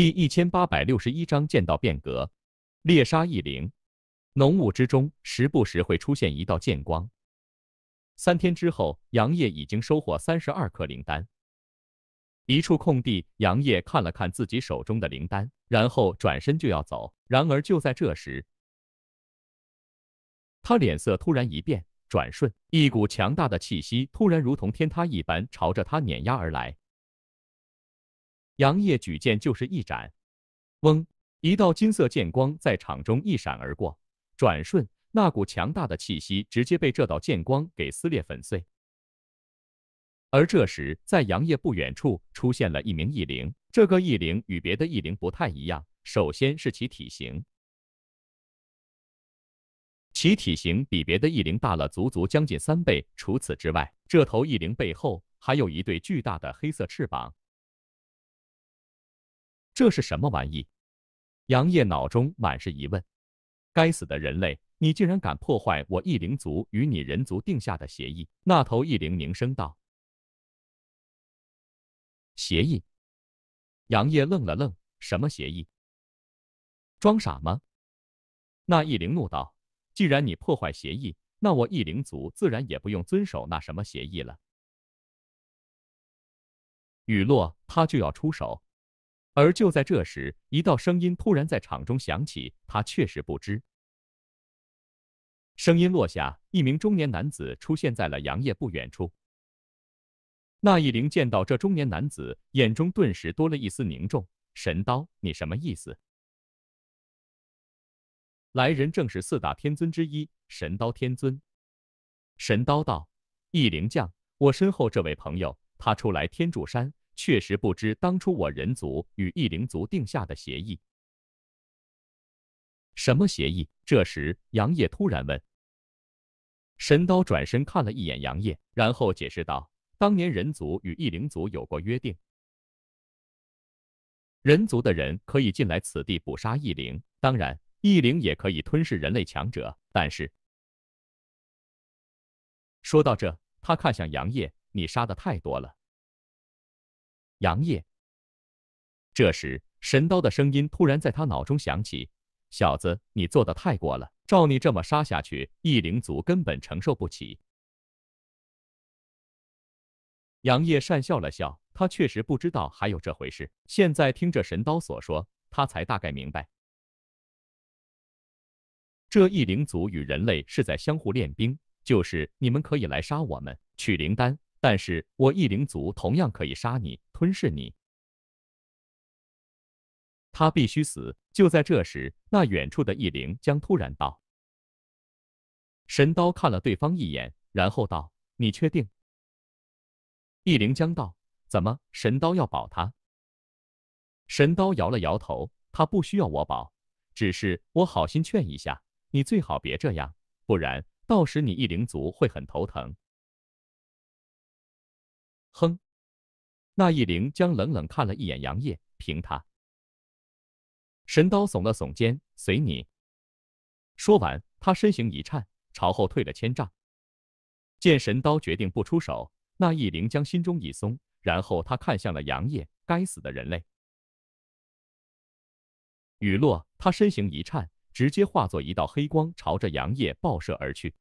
第一千八百六十一章剑道变革，猎杀异灵。浓雾之中，时不时会出现一道剑光。三天之后，杨业已经收获三十二颗灵丹。一处空地，杨业看了看自己手中的灵丹，然后转身就要走。然而就在这时，他脸色突然一变，转瞬，一股强大的气息突然如同天塌一般朝着他碾压而来。杨业举剑，就是一斩，嗡！一道金色剑光在场中一闪而过，转瞬，那股强大的气息直接被这道剑光给撕裂粉碎。而这时，在杨业不远处出现了一名异灵。这个异灵与别的异灵不太一样，首先是其体型，其体型比别的异灵大了足足将近三倍。除此之外，这头异灵背后还有一对巨大的黑色翅膀。这是什么玩意？杨业脑中满是疑问。该死的人类，你竟然敢破坏我异灵族与你人族定下的协议！那头异灵凝声道：“协议。”杨业愣了愣：“什么协议？装傻吗？”那异灵怒道：“既然你破坏协议，那我异灵族自然也不用遵守那什么协议了。”雨落，他就要出手。而就在这时，一道声音突然在场中响起。他确实不知。声音落下，一名中年男子出现在了杨业不远处。那一灵见到这中年男子，眼中顿时多了一丝凝重。神刀，你什么意思？来人正是四大天尊之一，神刀天尊。神刀道：“易灵将，我身后这位朋友，他初来天柱山。”确实不知当初我人族与异灵族定下的协议。什么协议？这时杨业突然问。神刀转身看了一眼杨业，然后解释道：“当年人族与异灵族有过约定，人族的人可以进来此地捕杀异灵，当然异灵也可以吞噬人类强者。但是说到这，他看向杨业，你杀的太多了。”杨业，这时神刀的声音突然在他脑中响起：“小子，你做的太过了，照你这么杀下去，异灵族根本承受不起。”杨业讪笑了笑，他确实不知道还有这回事。现在听着神刀所说，他才大概明白，这异灵族与人类是在相互练兵，就是你们可以来杀我们取灵丹。但是我异灵族同样可以杀你，吞噬你。他必须死。就在这时，那远处的异灵将突然道：“神刀，看了对方一眼，然后道：‘你确定？’”异灵将道：“怎么？神刀要保他？”神刀摇了摇头：“他不需要我保，只是我好心劝一下，你最好别这样，不然到时你异灵族会很头疼。”哼！那一灵将冷冷看了一眼杨业，凭他！神刀耸了耸肩，随你。说完，他身形一颤，朝后退了千丈。见神刀决定不出手，那一灵将心中一松，然后他看向了杨业，该死的人类！雨落，他身形一颤，直接化作一道黑光，朝着杨业爆射而去。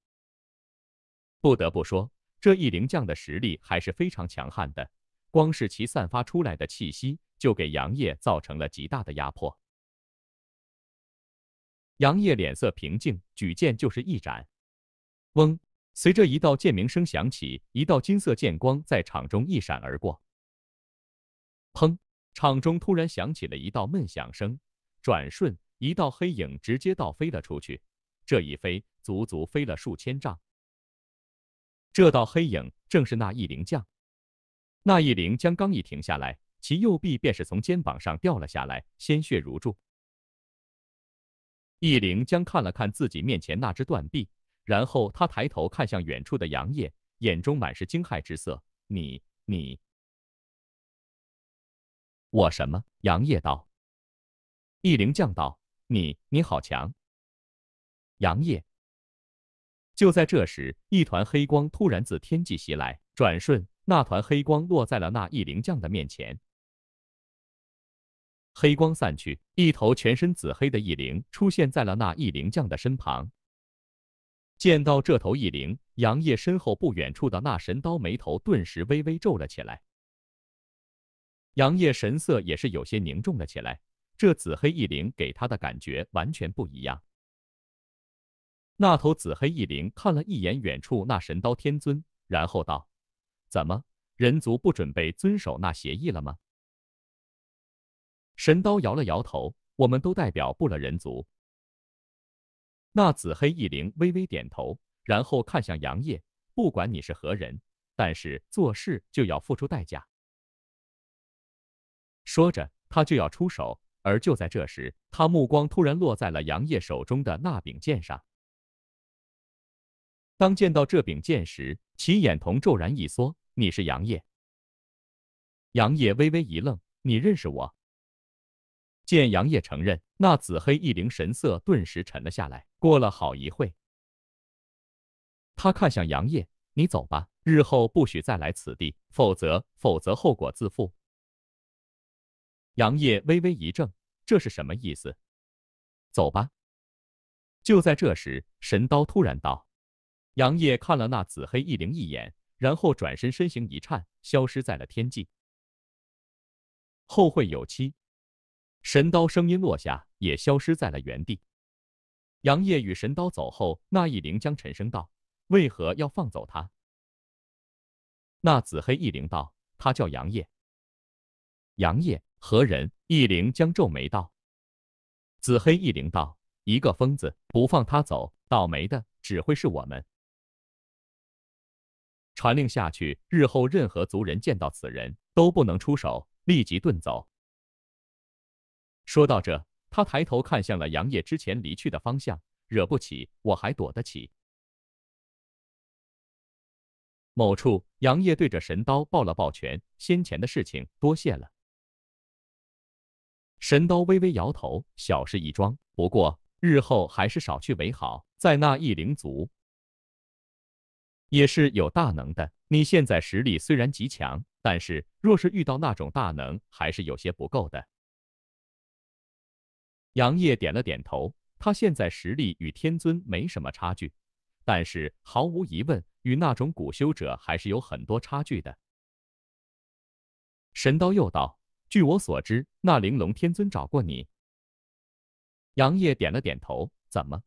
不得不说。这一灵将的实力还是非常强悍的，光是其散发出来的气息，就给杨业造成了极大的压迫。杨业脸色平静，举剑就是一斩。嗡，随着一道剑鸣声响起，一道金色剑光在场中一闪而过。砰，场中突然响起了一道闷响声，转瞬一道黑影直接倒飞了出去。这一飞，足足飞了数千丈。这道黑影正是那异灵将。那异灵将刚一停下来，其右臂便是从肩膀上掉了下来，鲜血如注。异灵将看了看自己面前那只断臂，然后他抬头看向远处的杨业，眼中满是惊骇之色：“你……你……我什么？”杨业道。异灵将道：“你……你好强。”杨业，就在这时，一团黑光突然自天际袭来，转瞬，那团黑光落在了那异灵将的面前。黑光散去，一头全身紫黑的异灵出现在了那异灵将的身旁。见到这头异灵，杨业身后不远处的那神刀眉头顿时微微皱了起来。杨业神色也是有些凝重了起来，这紫黑异灵给他的感觉完全不一样。那头紫黑翼灵看了一眼远处那神刀天尊，然后道：“怎么，人族不准备遵守那协议了吗？”神刀摇了摇头：“我们都代表不了人族。”那紫黑翼灵微微点头，然后看向杨业：“不管你是何人，但是做事就要付出代价。”说着，他就要出手，而就在这时，他目光突然落在了杨业手中的那柄剑上。当见到这柄剑时，其眼瞳骤然一缩。你是杨业？杨业微微一愣，你认识我？见杨业承认，那紫黑异灵神色顿时沉了下来。过了好一会，他看向杨业：“你走吧，日后不许再来此地，否则，否则后果自负。”杨业微微一怔，这是什么意思？走吧。就在这时，神刀突然道。杨业看了那紫黑异灵一眼，然后转身，身形一颤，消失在了天际。后会有期。神刀声音落下，也消失在了原地。杨业与神刀走后，那一灵将沉声道：“为何要放走他？”那紫黑一灵道：“他叫杨业。”杨业何人？一灵将皱眉道：“紫黑一灵道，一个疯子，不放他走，倒霉的只会是我们。”传令下去，日后任何族人见到此人都不能出手，立即遁走。说到这，他抬头看向了杨业之前离去的方向，惹不起，我还躲得起。某处，杨业对着神刀抱了抱拳，先前的事情多谢了。神刀微微摇头，小事一桩，不过日后还是少去为好，在那异灵族。也是有大能的。你现在实力虽然极强，但是若是遇到那种大能，还是有些不够的。杨业点了点头，他现在实力与天尊没什么差距，但是毫无疑问，与那种古修者还是有很多差距的。神刀又道：“据我所知，那玲珑天尊找过你。”杨业点了点头。怎么？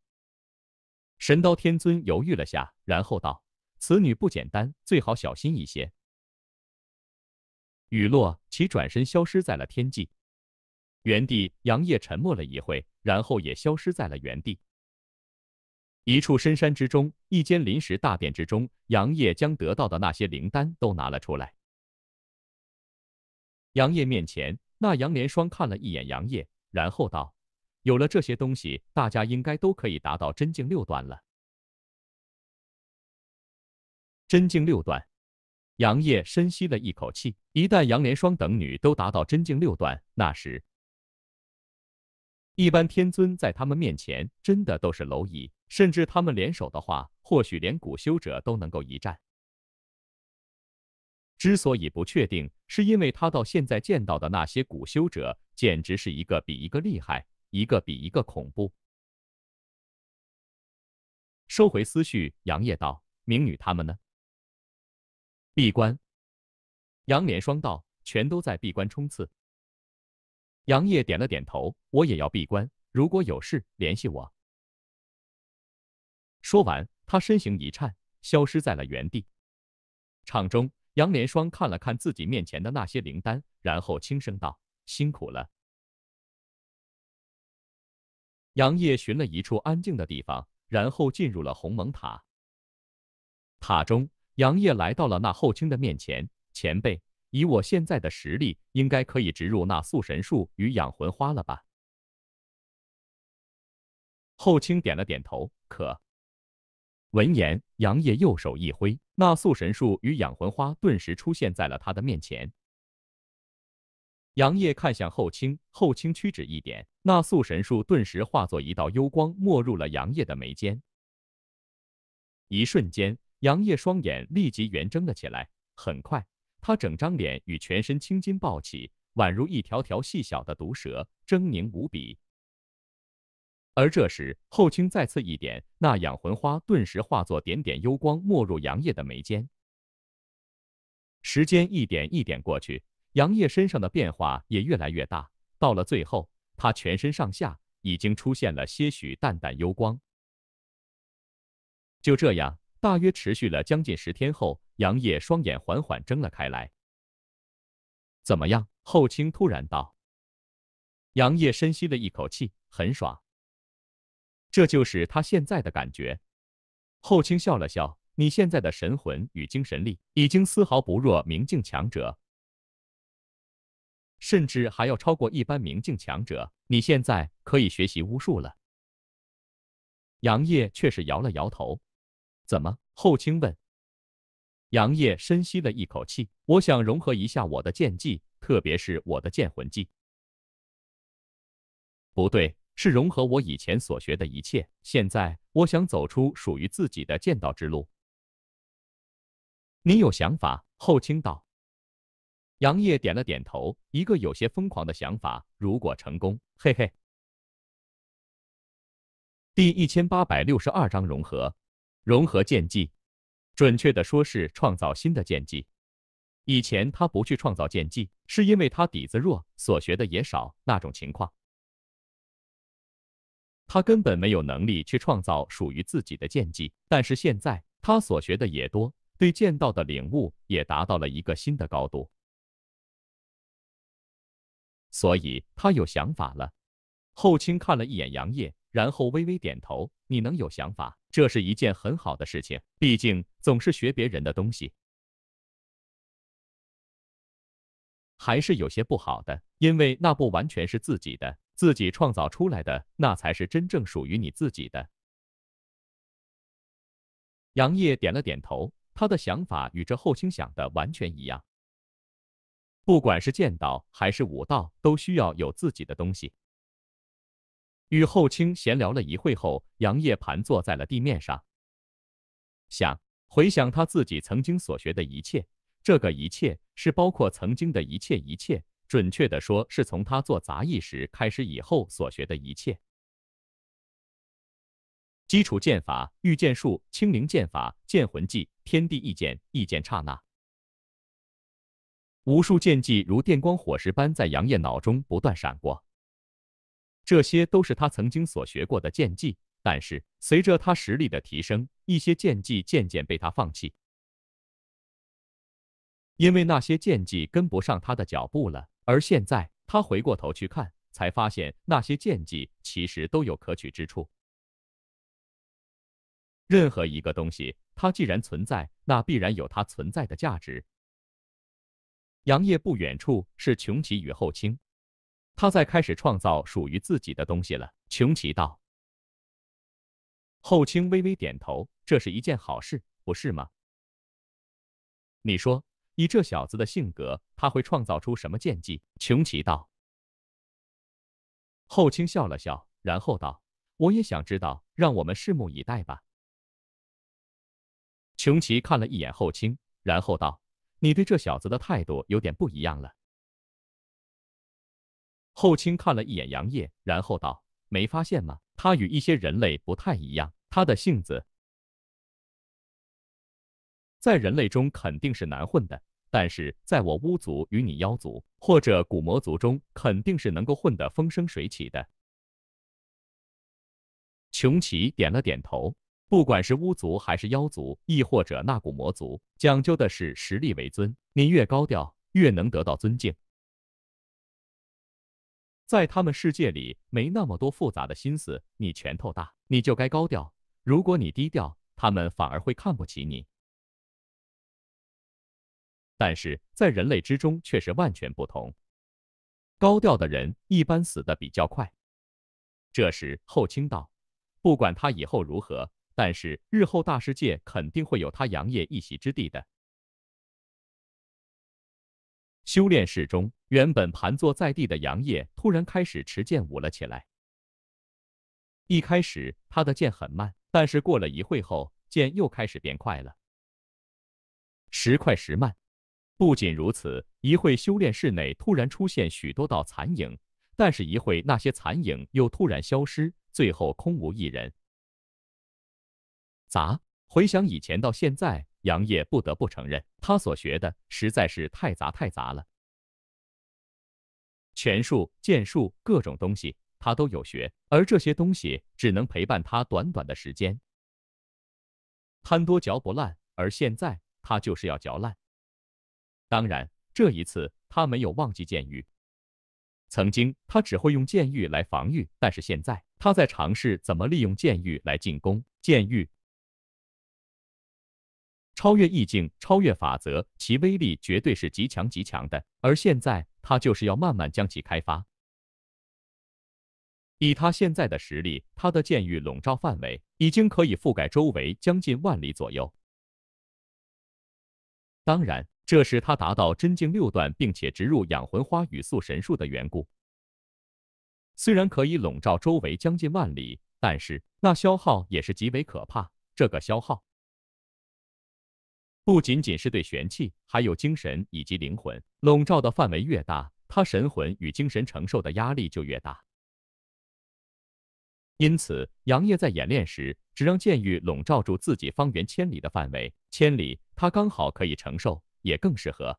神刀天尊犹豫了下，然后道。此女不简单，最好小心一些。雨落，其转身消失在了天际。原地，杨业沉默了一会，然后也消失在了原地。一处深山之中，一间临时大殿之中，杨业将得到的那些灵丹都拿了出来。杨业面前，那杨连霜看了一眼杨业，然后道：“有了这些东西，大家应该都可以达到真境六段了。”真境六段，杨业深吸了一口气。一旦杨连霜等女都达到真境六段，那时，一般天尊在他们面前真的都是蝼蚁。甚至他们联手的话，或许连古修者都能够一战。之所以不确定，是因为他到现在见到的那些古修者，简直是一个比一个厉害，一个比一个恐怖。收回思绪，杨业道：“明女他们呢？”闭关，杨连双道，全都在闭关冲刺。杨业点了点头，我也要闭关，如果有事联系我。说完，他身形一颤，消失在了原地。场中，杨连双看了看自己面前的那些灵丹，然后轻声道：“辛苦了。”杨业寻了一处安静的地方，然后进入了鸿蒙塔。塔中。杨业来到了那后卿的面前，前辈，以我现在的实力，应该可以植入那塑神术与养魂花了吧？后卿点了点头，可。闻言，杨业右手一挥，那塑神术与养魂花顿时出现在了他的面前。杨业看向后卿，后卿屈指一点，那塑神术顿时化作一道幽光，没入了杨业的眉间。一瞬间。杨烨双眼立即圆睁了起来，很快，他整张脸与全身青筋暴起，宛如一条条细小的毒蛇，狰狞无比。而这时，后卿再次一点，那养魂花顿时化作点点幽光，没入杨烨的眉间。时间一点一点过去，杨烨身上的变化也越来越大。到了最后，他全身上下已经出现了些许淡淡幽光。就这样。大约持续了将近十天后，杨业双眼缓缓睁了开来。“怎么样？”后青突然道。杨业深吸了一口气，很爽。这就是他现在的感觉。后青笑了笑：“你现在的神魂与精神力已经丝毫不弱明镜强者，甚至还要超过一般明镜强者。你现在可以学习巫术了。”杨业却是摇了摇头。怎么？后卿问。杨业深吸了一口气，我想融合一下我的剑技，特别是我的剑魂技。不对，是融合我以前所学的一切。现在，我想走出属于自己的剑道之路。你有想法？后卿道。杨业点了点头，一个有些疯狂的想法。如果成功，嘿嘿。第一千八百六十二章融合。融合剑技，准确的说是创造新的剑技。以前他不去创造剑技，是因为他底子弱，所学的也少，那种情况，他根本没有能力去创造属于自己的剑技。但是现在他所学的也多，对剑道的领悟也达到了一个新的高度，所以他有想法了。后卿看了一眼杨业。然后微微点头，你能有想法，这是一件很好的事情。毕竟总是学别人的东西，还是有些不好的，因为那不完全是自己的，自己创造出来的，那才是真正属于你自己的。杨业点了点头，他的想法与这后卿想的完全一样。不管是剑道还是武道，都需要有自己的东西。与后卿闲聊了一会后，杨业盘坐在了地面上，想回想他自己曾经所学的一切。这个一切是包括曾经的一切一切，准确的说，是从他做杂役时开始以后所学的一切。基础剑法、御剑术、青灵剑法、剑魂技、天地一剑、一剑刹那，无数剑技如电光火石般在杨业脑中不断闪过。这些都是他曾经所学过的剑技，但是随着他实力的提升，一些剑技渐渐被他放弃，因为那些剑技跟不上他的脚步了。而现在他回过头去看，才发现那些剑技其实都有可取之处。任何一个东西，它既然存在，那必然有它存在的价值。杨业不远处是穷奇与后卿。他在开始创造属于自己的东西了。穷奇道。后卿微微点头，这是一件好事，不是吗？你说，以这小子的性格，他会创造出什么剑技？穷奇道。后卿笑了笑，然后道：“我也想知道，让我们拭目以待吧。”穷奇看了一眼后卿，然后道：“你对这小子的态度有点不一样了。”后卿看了一眼杨业，然后道：“没发现吗？他与一些人类不太一样。他的性子，在人类中肯定是难混的，但是在我巫族与你妖族或者古魔族中，肯定是能够混得风生水起的。”穷奇点了点头。不管是巫族还是妖族，亦或者那古魔族，讲究的是实力为尊。你越高调，越能得到尊敬。在他们世界里，没那么多复杂的心思。你拳头大，你就该高调；如果你低调，他们反而会看不起你。但是在人类之中却是完全不同。高调的人一般死得比较快。这时，后卿道：“不管他以后如何，但是日后大世界肯定会有他杨业一席之地的。”修炼室中，原本盘坐在地的杨业突然开始持剑舞了起来。一开始他的剑很慢，但是过了一会后，剑又开始变快了，时快时慢。不仅如此，一会修炼室内突然出现许多道残影，但是一会那些残影又突然消失，最后空无一人。咋？回想以前到现在。杨业不得不承认，他所学的实在是太杂太杂了，拳术、剑术各种东西他都有学，而这些东西只能陪伴他短短的时间。贪多嚼不烂，而现在他就是要嚼烂。当然，这一次他没有忘记剑玉。曾经他只会用剑玉来防御，但是现在他在尝试怎么利用剑玉来进攻。剑玉。超越意境，超越法则，其威力绝对是极强极强的。而现在，他就是要慢慢将其开发。以他现在的实力，他的剑域笼罩范围已经可以覆盖周围将近万里左右。当然，这是他达到真境六段，并且植入养魂花与宿神树的缘故。虽然可以笼罩周围将近万里，但是那消耗也是极为可怕。这个消耗。不仅仅是对玄气，还有精神以及灵魂，笼罩的范围越大，他神魂与精神承受的压力就越大。因此，杨业在演练时只让剑玉笼罩住自己方圆千里的范围，千里他刚好可以承受，也更适合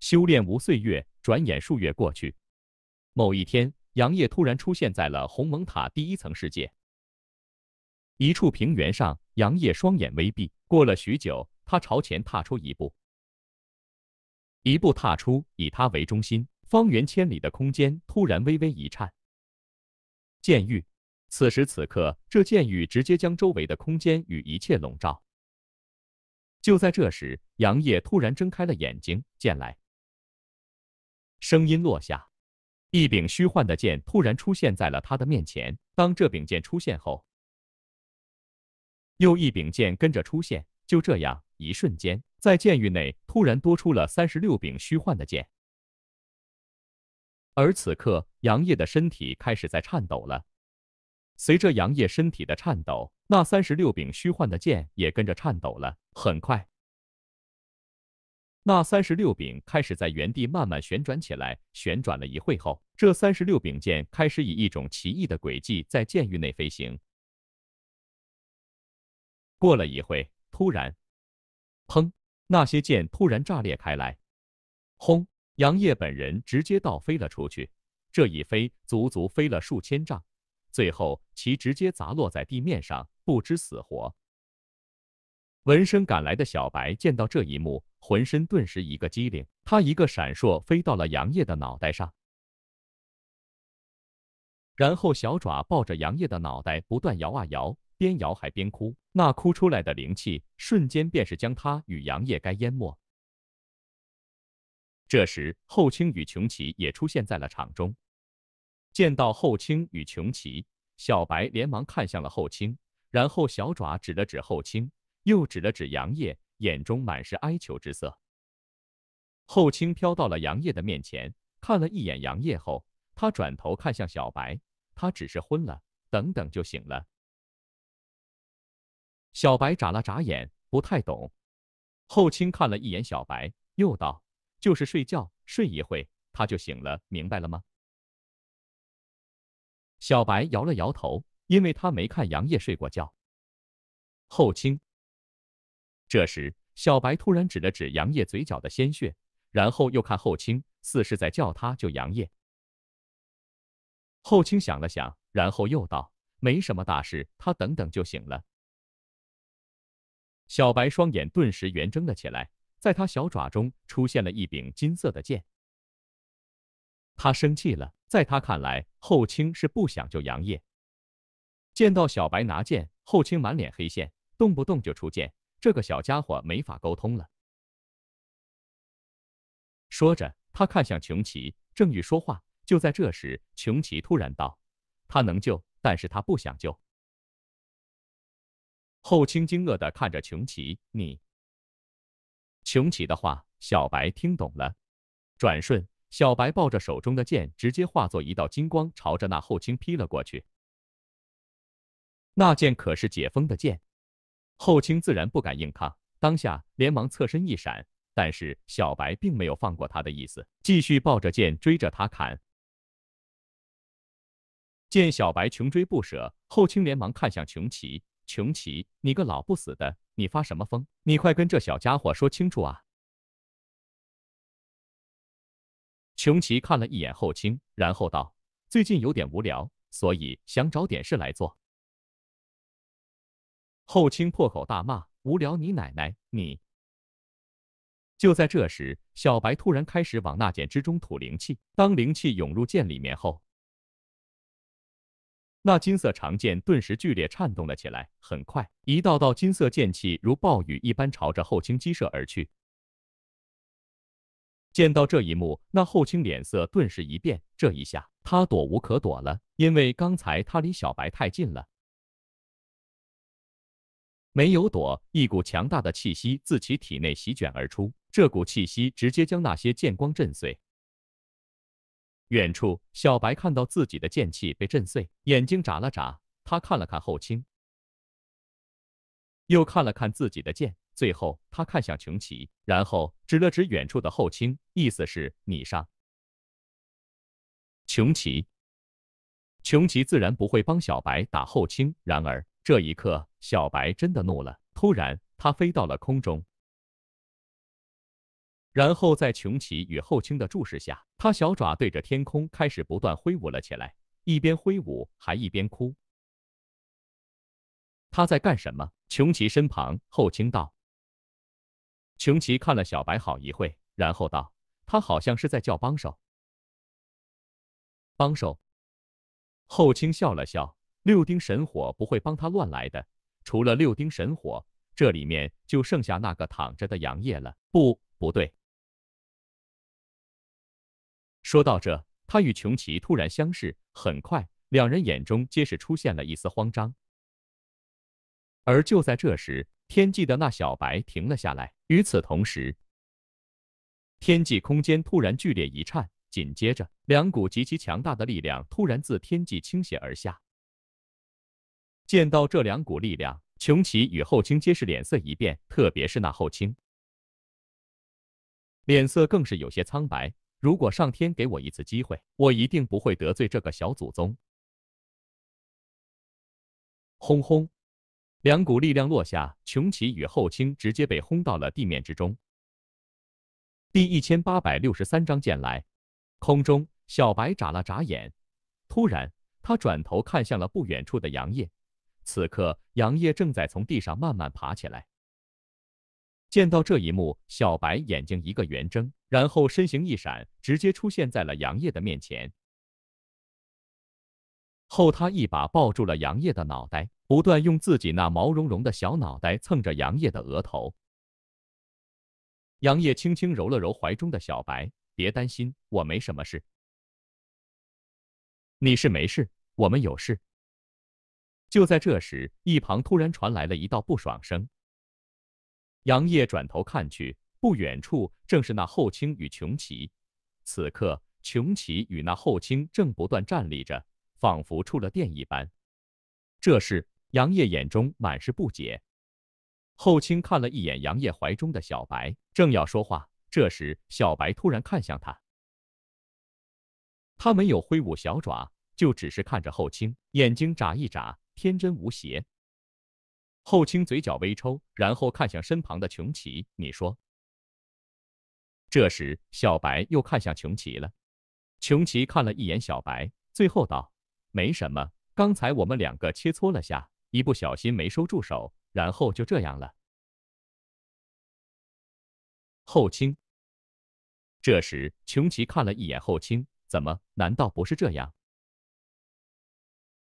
修炼。无岁月，转眼数月过去，某一天，杨业突然出现在了鸿蒙塔第一层世界一处平原上。杨业双眼微闭，过了许久，他朝前踏出一步，一步踏出，以他为中心，方圆千里的空间突然微微一颤。剑域，此时此刻，这剑域直接将周围的空间与一切笼罩。就在这时，杨业突然睁开了眼睛，剑来。声音落下，一柄虚幻的剑突然出现在了他的面前。当这柄剑出现后，又一柄剑跟着出现，就这样，一瞬间，在剑域内突然多出了三十六柄虚幻的剑。而此刻，杨业的身体开始在颤抖了。随着杨业身体的颤抖，那三十六柄虚幻的剑也跟着颤抖了。很快，那三十六柄开始在原地慢慢旋转起来。旋转了一会后，这三十六柄剑开始以一种奇异的轨迹在剑域内飞行。过了一会，突然，砰！那些箭突然炸裂开来，轰！杨业本人直接倒飞了出去，这一飞足足飞了数千丈，最后其直接砸落在地面上，不知死活。闻声赶来的小白见到这一幕，浑身顿时一个机灵，他一个闪烁飞到了杨业的脑袋上，然后小爪抱着杨业的脑袋不断摇啊摇。边摇还边哭，那哭出来的灵气瞬间便是将他与杨业该淹没。这时，后青与琼奇也出现在了场中。见到后青与琼奇，小白连忙看向了后青，然后小爪指了指后青，又指了指杨业，眼中满是哀求之色。后青飘到了杨业的面前，看了一眼杨业后，他转头看向小白，他只是昏了，等等就醒了。小白眨了眨眼，不太懂。后卿看了一眼小白，又道：“就是睡觉，睡一会他就醒了，明白了吗？”小白摇了摇头，因为他没看杨业睡过觉。后卿这时，小白突然指了指杨业嘴角的鲜血，然后又看后卿，似是在叫他救杨业。后卿想了想，然后又道：“没什么大事，他等等就醒了。”小白双眼顿时圆睁了起来，在他小爪中出现了一柄金色的剑。他生气了，在他看来，后卿是不想救杨业。见到小白拿剑，后卿满脸黑线，动不动就出剑，这个小家伙没法沟通了。说着，他看向琼奇，正欲说话，就在这时，琼奇突然道：“他能救，但是他不想救。”后卿惊愕的看着琼奇，你琼奇的话，小白听懂了。转瞬，小白抱着手中的剑，直接化作一道金光，朝着那后卿劈了过去。那剑可是解封的剑，后卿自然不敢硬抗，当下连忙侧身一闪。但是小白并没有放过他的意思，继续抱着剑追着他砍。见小白穷追不舍，后卿连忙看向琼奇。穷奇，你个老不死的，你发什么疯？你快跟这小家伙说清楚啊！穷奇看了一眼后青，然后道：“最近有点无聊，所以想找点事来做。”后青破口大骂：“无聊你奶奶你！”就在这时，小白突然开始往那剑之中吐灵气。当灵气涌入剑里面后，那金色长剑顿时剧烈颤动了起来，很快，一道道金色剑气如暴雨一般朝着后倾击射而去。见到这一幕，那后倾脸色顿时一变，这一下他躲无可躲了，因为刚才他离小白太近了，没有躲，一股强大的气息自其体内席卷而出，这股气息直接将那些剑光震碎。远处，小白看到自己的剑气被震碎，眼睛眨了眨。他看了看后卿，又看了看自己的剑，最后他看向琼奇，然后指了指远处的后卿，意思是“你上”。琼奇，琼奇自然不会帮小白打后卿。然而，这一刻，小白真的怒了。突然，他飞到了空中。然后在琼奇与后卿的注视下，他小爪对着天空开始不断挥舞了起来，一边挥舞还一边哭。他在干什么？琼奇身旁，后卿道。琼奇看了小白好一会，然后道：“他好像是在叫帮手。”帮手。后卿笑了笑：“六丁神火不会帮他乱来的。除了六丁神火，这里面就剩下那个躺着的杨业了。不，不对。”说到这，他与琼奇突然相视，很快，两人眼中皆是出现了一丝慌张。而就在这时，天际的那小白停了下来。与此同时，天际空间突然剧烈一颤，紧接着，两股极其强大的力量突然自天际倾泻而下。见到这两股力量，琼奇与后卿皆是脸色一变，特别是那后卿，脸色更是有些苍白。如果上天给我一次机会，我一定不会得罪这个小祖宗。轰轰，两股力量落下，穷奇与后卿直接被轰到了地面之中。第一千八百六十三章剑来。空中，小白眨了眨眼，突然，他转头看向了不远处的杨业。此刻，杨业正在从地上慢慢爬起来。见到这一幕，小白眼睛一个圆睁，然后身形一闪，直接出现在了杨烨的面前。后他一把抱住了杨烨的脑袋，不断用自己那毛茸茸的小脑袋蹭着杨烨的额头。杨烨轻轻揉了揉怀中的小白：“别担心，我没什么事。你是没事，我们有事。”就在这时，一旁突然传来了一道不爽声。杨业转头看去，不远处正是那后卿与琼奇。此刻，琼奇与那后卿正不断站立着，仿佛触了电一般。这时，杨业眼中满是不解。后卿看了一眼杨业怀中的小白，正要说话，这时小白突然看向他，他没有挥舞小爪，就只是看着后卿，眼睛眨一眨，天真无邪。后卿嘴角微抽，然后看向身旁的琼奇，你说。这时小白又看向琼奇了，琼奇看了一眼小白，最后道：“没什么，刚才我们两个切磋了下，一不小心没收住手，然后就这样了。”后卿。这时琼奇看了一眼后卿，怎么？难道不是这样？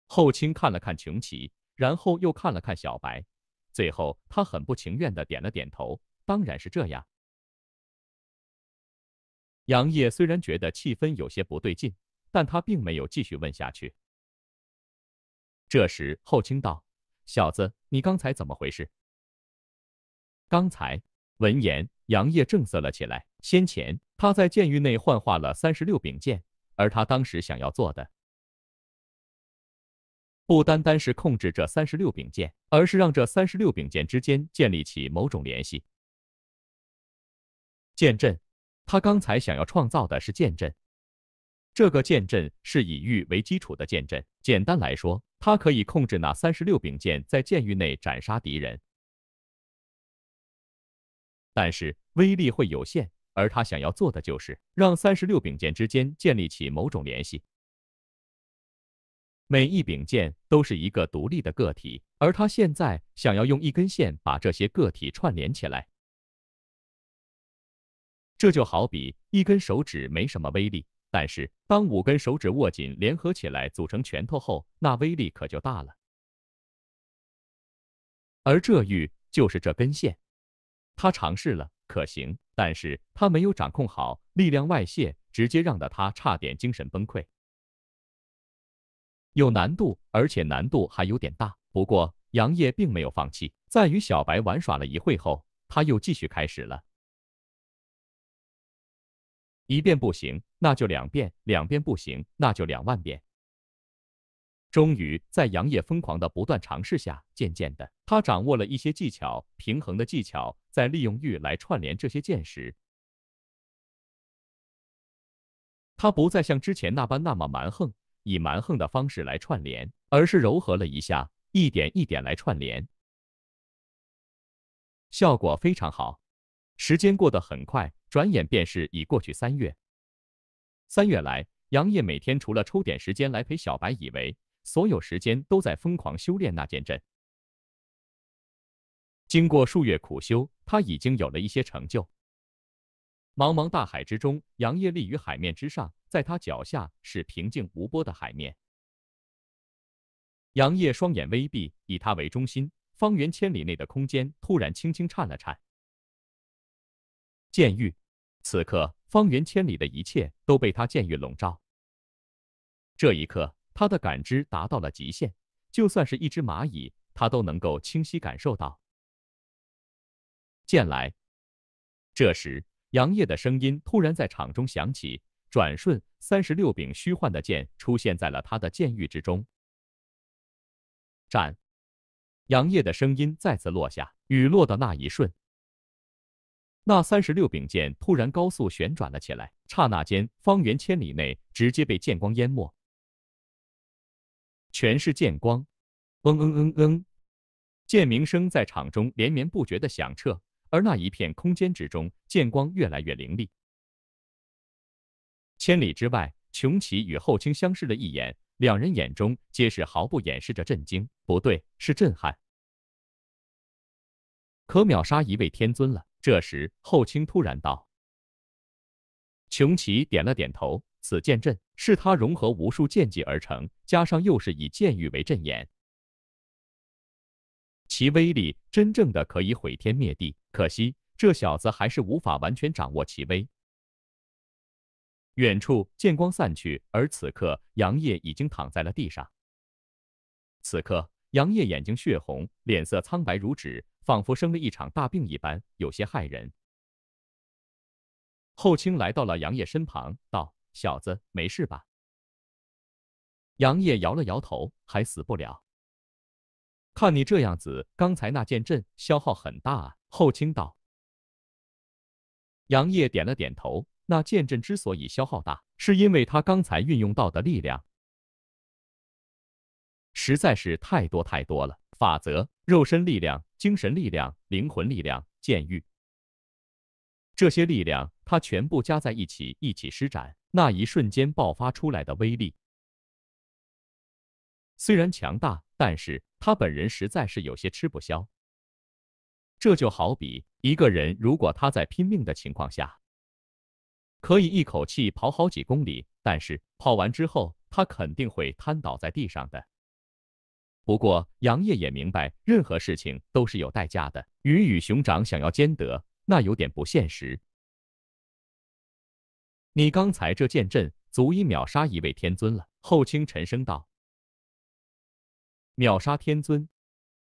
后卿看了看琼奇。然后又看了看小白，最后他很不情愿的点了点头。当然是这样。杨业虽然觉得气氛有些不对劲，但他并没有继续问下去。这时后青道：“小子，你刚才怎么回事？”刚才闻言，杨业正色了起来。先前他在监狱内幻化了三十六柄剑，而他当时想要做的……不单单是控制这三十六柄剑，而是让这三十六柄剑之间建立起某种联系。剑阵，他刚才想要创造的是剑阵。这个剑阵是以玉为基础的剑阵。简单来说，它可以控制那三十六柄剑在剑域内斩杀敌人，但是威力会有限。而他想要做的就是让三十六柄剑之间建立起某种联系。每一柄剑都是一个独立的个体，而他现在想要用一根线把这些个体串联起来。这就好比一根手指没什么威力，但是当五根手指握紧联合起来组成拳头后，那威力可就大了。而这玉就是这根线。他尝试了，可行，但是他没有掌控好，力量外泄，直接让的他差点精神崩溃。有难度，而且难度还有点大。不过杨业并没有放弃，在与小白玩耍了一会后，他又继续开始了。一遍不行，那就两遍；两遍不行，那就两万遍。终于，在杨业疯狂的不断尝试下，渐渐的，他掌握了一些技巧，平衡的技巧，在利用玉来串联这些剑时，他不再像之前那般那么蛮横。以蛮横的方式来串联，而是柔和了一下，一点一点来串联，效果非常好。时间过得很快，转眼便是已过去三月。三月来，杨业每天除了抽点时间来陪小白以为，所有时间都在疯狂修炼那件阵。经过数月苦修，他已经有了一些成就。茫茫大海之中，杨业立于海面之上。在他脚下是平静无波的海面。杨业双眼微闭，以他为中心，方圆千里内的空间突然轻轻颤了颤。剑玉，此刻方圆千里的一切都被他剑玉笼罩。这一刻，他的感知达到了极限，就算是一只蚂蚁，他都能够清晰感受到。剑来！这时，杨业的声音突然在场中响起。转瞬，三十六柄虚幻的剑出现在了他的剑域之中。斩！杨业的声音再次落下。雨落的那一瞬，那三十六柄剑突然高速旋转了起来。刹那间，方圆千里内直接被剑光淹没，全是剑光。嗯嗯嗯嗯，剑鸣声在场中连绵不绝的响彻，而那一片空间之中，剑光越来越凌厉。千里之外，琼奇与后卿相视了一眼，两人眼中皆是毫不掩饰着震惊。不对，是震撼。可秒杀一位天尊了。这时，后卿突然道：“琼奇点了点头，此剑阵是他融合无数剑技而成，加上又是以剑域为阵眼，其威力真正的可以毁天灭地。可惜，这小子还是无法完全掌握其威。”远处剑光散去，而此刻杨业已经躺在了地上。此刻杨业眼睛血红，脸色苍白如纸，仿佛生了一场大病一般，有些骇人。后卿来到了杨业身旁，道：“小子，没事吧？”杨业摇了摇头，还死不了。看你这样子，刚才那剑阵消耗很大啊。”后卿道。杨业点了点头。那剑阵之所以消耗大，是因为他刚才运用到的力量实在是太多太多了。法则、肉身力量、精神力量、灵魂力量、剑域这些力量，他全部加在一起一起施展，那一瞬间爆发出来的威力虽然强大，但是他本人实在是有些吃不消。这就好比一个人如果他在拼命的情况下，可以一口气跑好几公里，但是跑完之后他肯定会瘫倒在地上的。不过杨业也明白，任何事情都是有代价的，鱼与熊掌想要兼得，那有点不现实。你刚才这剑阵足以秒杀一位天尊了，后卿沉声道。秒杀天尊，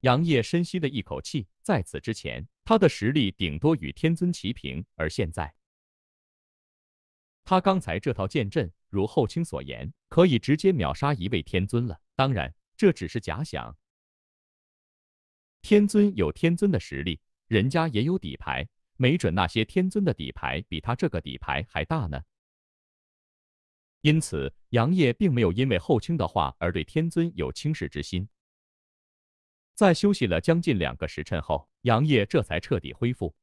杨业深吸了一口气。在此之前，他的实力顶多与天尊齐平，而现在。他刚才这套剑阵，如后卿所言，可以直接秒杀一位天尊了。当然，这只是假想。天尊有天尊的实力，人家也有底牌，没准那些天尊的底牌比他这个底牌还大呢。因此，杨业并没有因为后卿的话而对天尊有轻视之心。在休息了将近两个时辰后，杨业这才彻底恢复。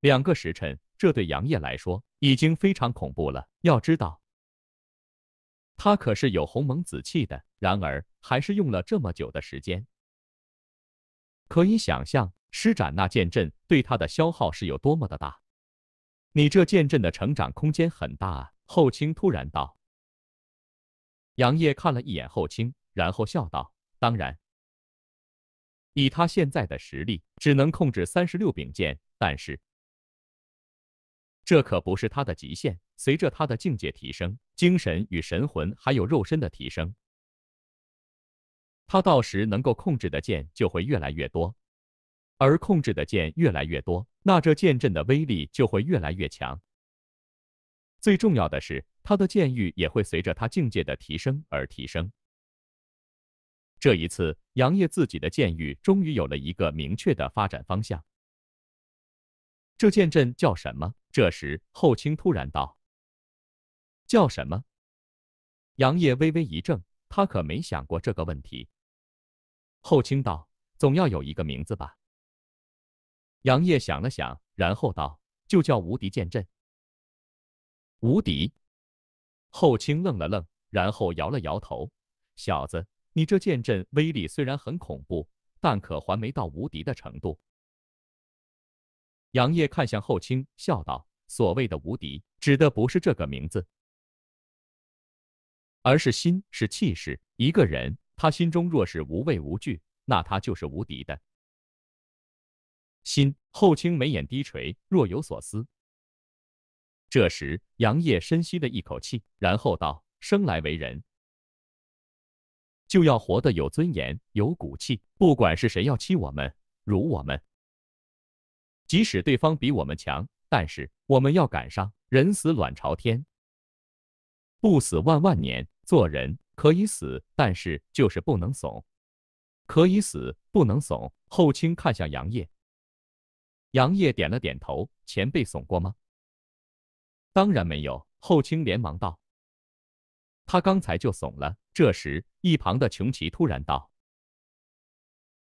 两个时辰。这对杨业来说已经非常恐怖了。要知道，他可是有鸿蒙紫气的。然而，还是用了这么久的时间。可以想象，施展那剑阵对他的消耗是有多么的大。你这剑阵的成长空间很大啊！后卿突然道。杨业看了一眼后卿，然后笑道：“当然，以他现在的实力，只能控制三十六柄剑，但是……”这可不是他的极限。随着他的境界提升，精神与神魂还有肉身的提升，他到时能够控制的剑就会越来越多。而控制的剑越来越多，那这剑阵的威力就会越来越强。最重要的是，他的剑域也会随着他境界的提升而提升。这一次，杨业自己的剑域终于有了一个明确的发展方向。这剑阵叫什么？这时，后卿突然道：“叫什么？”杨业微微一怔，他可没想过这个问题。后卿道：“总要有一个名字吧？”杨业想了想，然后道：“就叫无敌剑阵。”无敌。后卿愣了愣，然后摇了摇头：“小子，你这剑阵威力虽然很恐怖，但可还没到无敌的程度。”杨业看向后卿，笑道：“所谓的无敌，指的不是这个名字，而是心，是气势。一个人，他心中若是无畏无惧，那他就是无敌的。”心后卿眉眼低垂，若有所思。这时，杨业深吸了一口气，然后道：“生来为人，就要活得有尊严、有骨气。不管是谁要欺我们、辱我们。”即使对方比我们强，但是我们要赶上。人死卵朝天，不死万万年。做人可以死，但是就是不能怂。可以死，不能怂。后卿看向杨业，杨业点了点头。前辈怂过吗？当然没有。后卿连忙道：“他刚才就怂了。”这时，一旁的琼奇突然道：“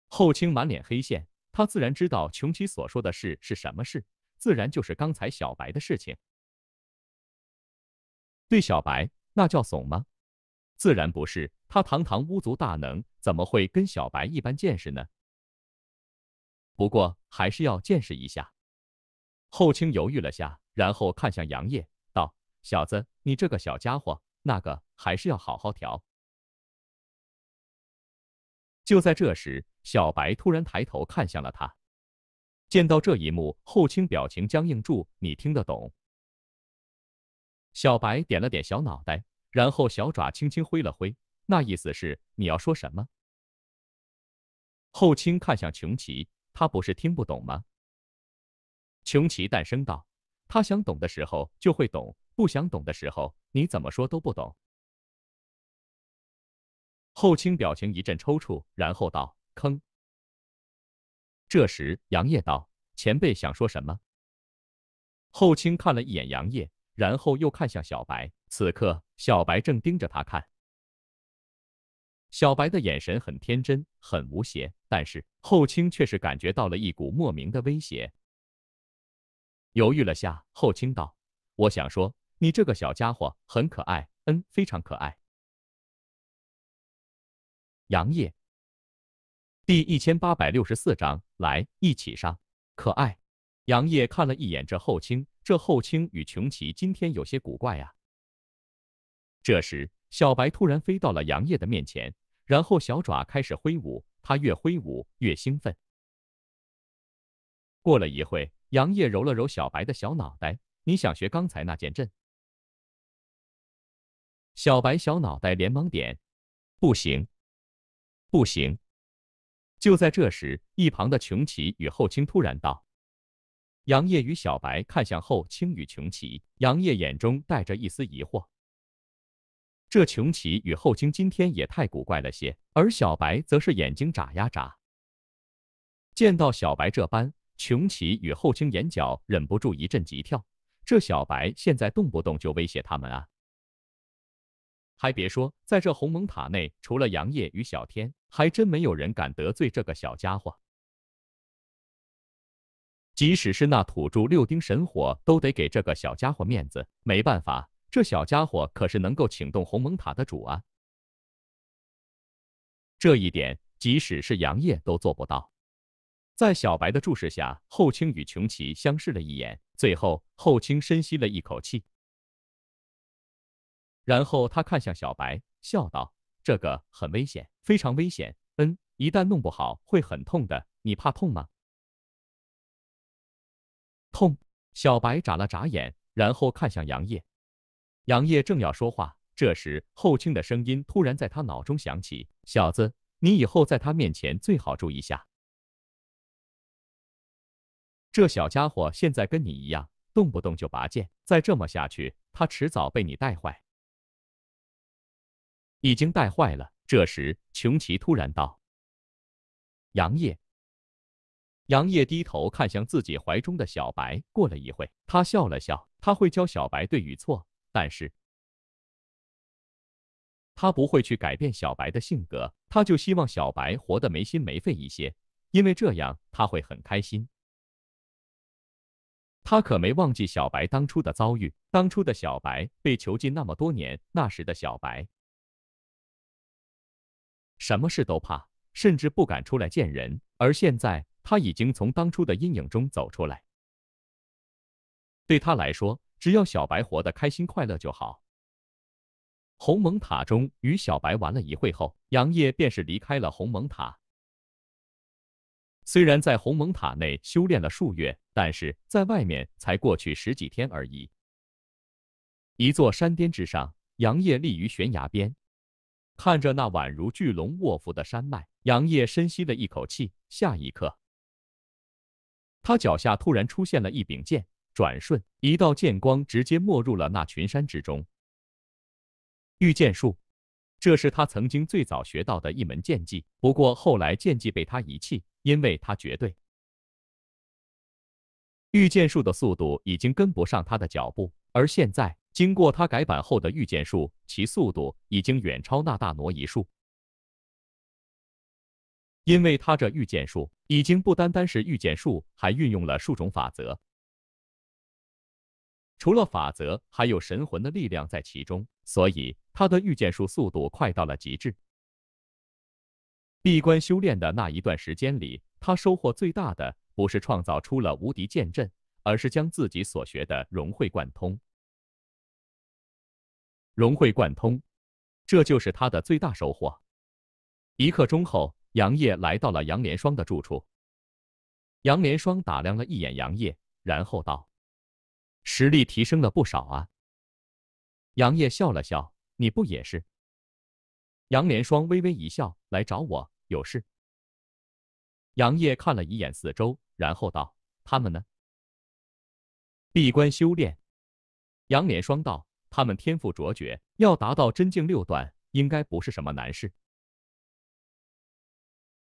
后卿满脸黑线。”他自然知道琼奇所说的事是什么事，自然就是刚才小白的事情。对小白，那叫怂吗？自然不是，他堂堂巫族大能，怎么会跟小白一般见识呢？不过还是要见识一下。后卿犹豫了下，然后看向杨业，道：“小子，你这个小家伙，那个还是要好好调。”就在这时，小白突然抬头看向了他。见到这一幕，后青表情僵硬住。你听得懂？小白点了点小脑袋，然后小爪轻轻挥了挥，那意思是你要说什么？后青看向琼奇，他不是听不懂吗？琼奇淡声道：“他想懂的时候就会懂，不想懂的时候，你怎么说都不懂。”后青表情一阵抽搐，然后道：“坑。”这时，杨业道：“前辈想说什么？”后青看了一眼杨业，然后又看向小白。此刻，小白正盯着他看。小白的眼神很天真，很无邪，但是后青却是感觉到了一股莫名的威胁。犹豫了下，后青道：“我想说，你这个小家伙很可爱，嗯，非常可爱。”杨业，第一千八百六十四章来一起上，可爱。杨业看了一眼这后卿，这后卿与琼奇今天有些古怪啊。这时，小白突然飞到了杨业的面前，然后小爪开始挥舞，它越挥舞越兴奋。过了一会，杨业揉了揉小白的小脑袋，你想学刚才那剑阵？小白小脑袋连忙点，不行。不行！就在这时，一旁的琼奇与后青突然道：“杨烨与小白看向后青与琼奇，杨烨眼中带着一丝疑惑，这琼奇与后青今天也太古怪了些。”而小白则是眼睛眨呀眨。见到小白这般，琼奇与后青眼角忍不住一阵急跳，这小白现在动不动就威胁他们啊！还别说，在这鸿蒙塔内，除了杨业与小天，还真没有人敢得罪这个小家伙。即使是那土著六丁神火，都得给这个小家伙面子。没办法，这小家伙可是能够请动鸿蒙塔的主啊！这一点，即使是杨业都做不到。在小白的注视下，后卿与穷奇相视了一眼，最后，后卿深吸了一口气。然后他看向小白，笑道：“这个很危险，非常危险。嗯，一旦弄不好会很痛的。你怕痛吗？”“痛。”小白眨了眨眼，然后看向杨业。杨业正要说话，这时后卿的声音突然在他脑中响起：“小子，你以后在他面前最好注意下。这小家伙现在跟你一样，动不动就拔剑。再这么下去，他迟早被你带坏。”已经带坏了。这时，琼奇突然道：“杨烨。”杨烨低头看向自己怀中的小白。过了一会，他笑了笑：“他会教小白对与错，但是他不会去改变小白的性格。他就希望小白活得没心没肺一些，因为这样他会很开心。”他可没忘记小白当初的遭遇。当初的小白被囚禁那么多年，那时的小白。什么事都怕，甚至不敢出来见人。而现在，他已经从当初的阴影中走出来。对他来说，只要小白活得开心快乐就好。鸿蒙塔中与小白玩了一会后，杨业便是离开了鸿蒙塔。虽然在鸿蒙塔内修炼了数月，但是在外面才过去十几天而已。一座山巅之上，杨业立于悬崖边。看着那宛如巨龙卧伏的山脉，杨业深吸了一口气。下一刻，他脚下突然出现了一柄剑，转瞬一道剑光直接没入了那群山之中。御剑术，这是他曾经最早学到的一门剑技，不过后来剑技被他遗弃，因为他绝对。御剑术的速度已经跟不上他的脚步，而现在。经过他改版后的预见术，其速度已经远超那大挪移术。因为他这预见术已经不单单是预见术，还运用了数种法则，除了法则，还有神魂的力量在其中，所以他的预见术速度快到了极致。闭关修炼的那一段时间里，他收获最大的不是创造出了无敌剑阵，而是将自己所学的融会贯通。融会贯通，这就是他的最大收获。一刻钟后，杨业来到了杨连双的住处。杨连双打量了一眼杨业，然后道：“实力提升了不少啊。”杨业笑了笑：“你不也是？”杨连双微微一笑：“来找我有事。”杨业看了一眼四周，然后道：“他们呢？”闭关修炼。杨连双道。他们天赋卓绝，要达到真境六段应该不是什么难事。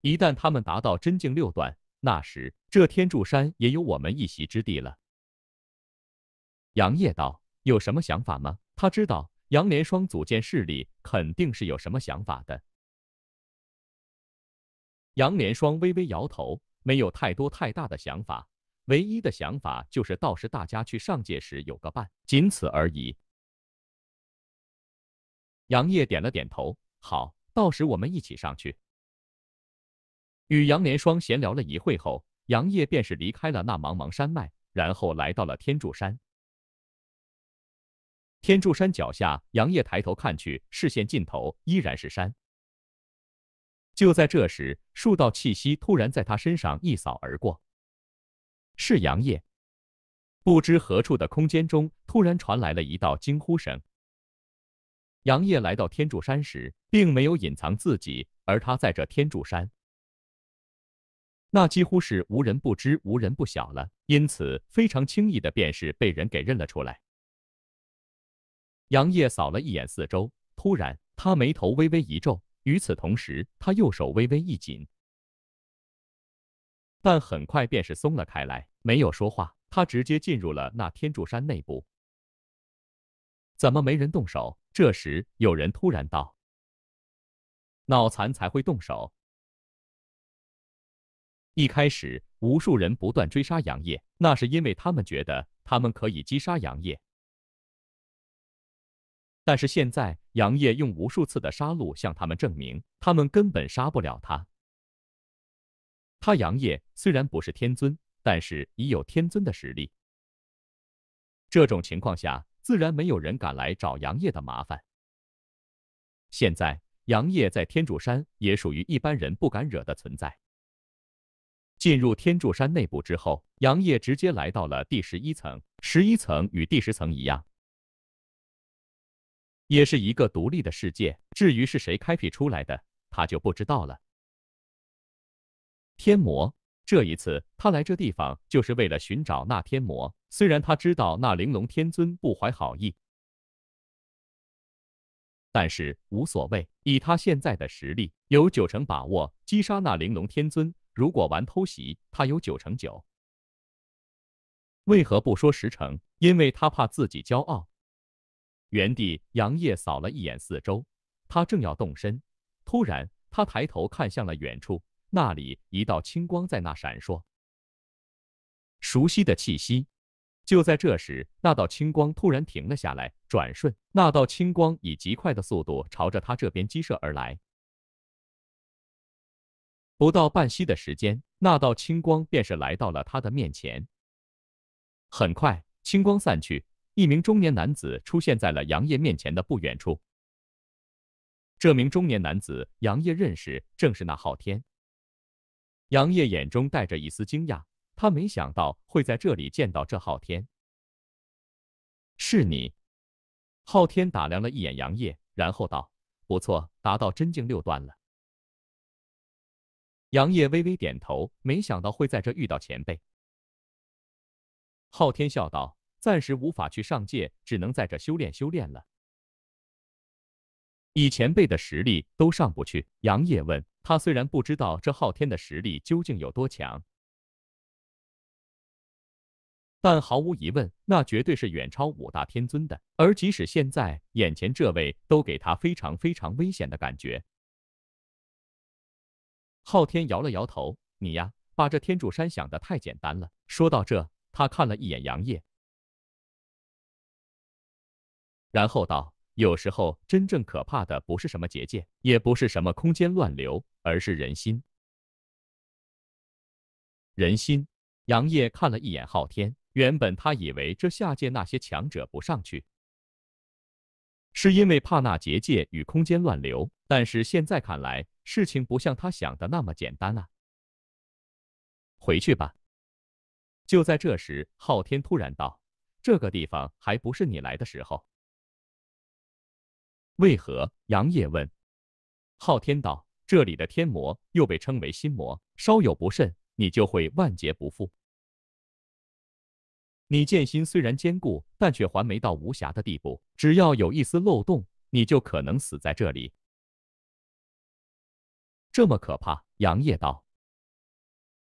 一旦他们达到真境六段，那时这天柱山也有我们一席之地了。杨业道：“有什么想法吗？”他知道杨连双组建势力，肯定是有什么想法的。杨连双微微摇头，没有太多太大的想法，唯一的想法就是到时大家去上界时有个伴，仅此而已。杨业点了点头，好，到时我们一起上去。与杨连双闲聊了一会后，杨业便是离开了那茫茫山脉，然后来到了天柱山。天柱山脚下，杨业抬头看去，视线尽头依然是山。就在这时，数道气息突然在他身上一扫而过，是杨业。不知何处的空间中，突然传来了一道惊呼声。杨业来到天柱山时，并没有隐藏自己，而他在这天柱山，那几乎是无人不知、无人不晓了，因此非常轻易的便是被人给认了出来。杨业扫了一眼四周，突然他眉头微微一皱，与此同时，他右手微微一紧，但很快便是松了开来，没有说话，他直接进入了那天柱山内部。怎么没人动手？这时，有人突然道：“脑残才会动手。”一开始，无数人不断追杀杨业，那是因为他们觉得他们可以击杀杨业。但是现在，杨业用无数次的杀戮向他们证明，他们根本杀不了他。他杨业虽然不是天尊，但是已有天尊的实力。这种情况下，自然没有人敢来找杨业的麻烦。现在，杨业在天柱山也属于一般人不敢惹的存在。进入天柱山内部之后，杨业直接来到了第十一层。十一层与第十层一样，也是一个独立的世界。至于是谁开辟出来的，他就不知道了。天魔。这一次，他来这地方就是为了寻找那天魔。虽然他知道那玲珑天尊不怀好意，但是无所谓。以他现在的实力，有九成把握击杀那玲珑天尊。如果玩偷袭，他有九成九。为何不说十成？因为他怕自己骄傲。原地，杨业扫了一眼四周，他正要动身，突然他抬头看向了远处。那里一道青光在那闪烁，熟悉的气息。就在这时，那道青光突然停了下来。转瞬，那道青光以极快的速度朝着他这边激射而来。不到半息的时间，那道青光便是来到了他的面前。很快，青光散去，一名中年男子出现在了杨业面前的不远处。这名中年男子，杨业认识，正是那昊天。杨业眼中带着一丝惊讶，他没想到会在这里见到这昊天。是你，昊天打量了一眼杨业，然后道：“不错，达到真境六段了。”杨业微微点头，没想到会在这遇到前辈。昊天笑道：“暂时无法去上界，只能在这修炼修炼了。”以前辈的实力都上不去，杨业问。他虽然不知道这昊天的实力究竟有多强，但毫无疑问，那绝对是远超五大天尊的。而即使现在眼前这位，都给他非常非常危险的感觉。昊天摇了摇头：“你呀，把这天柱山想的太简单了。”说到这，他看了一眼杨业，然后道。有时候，真正可怕的不是什么结界，也不是什么空间乱流，而是人心。人心。杨业看了一眼昊天，原本他以为这下界那些强者不上去，是因为怕那结界与空间乱流，但是现在看来，事情不像他想的那么简单啊。回去吧。就在这时，昊天突然道：“这个地方还不是你来的时候。”为何？杨业问。昊天道：“这里的天魔又被称为心魔，稍有不慎，你就会万劫不复。你剑心虽然坚固，但却还没到无瑕的地步，只要有一丝漏洞，你就可能死在这里。”这么可怕？杨业道。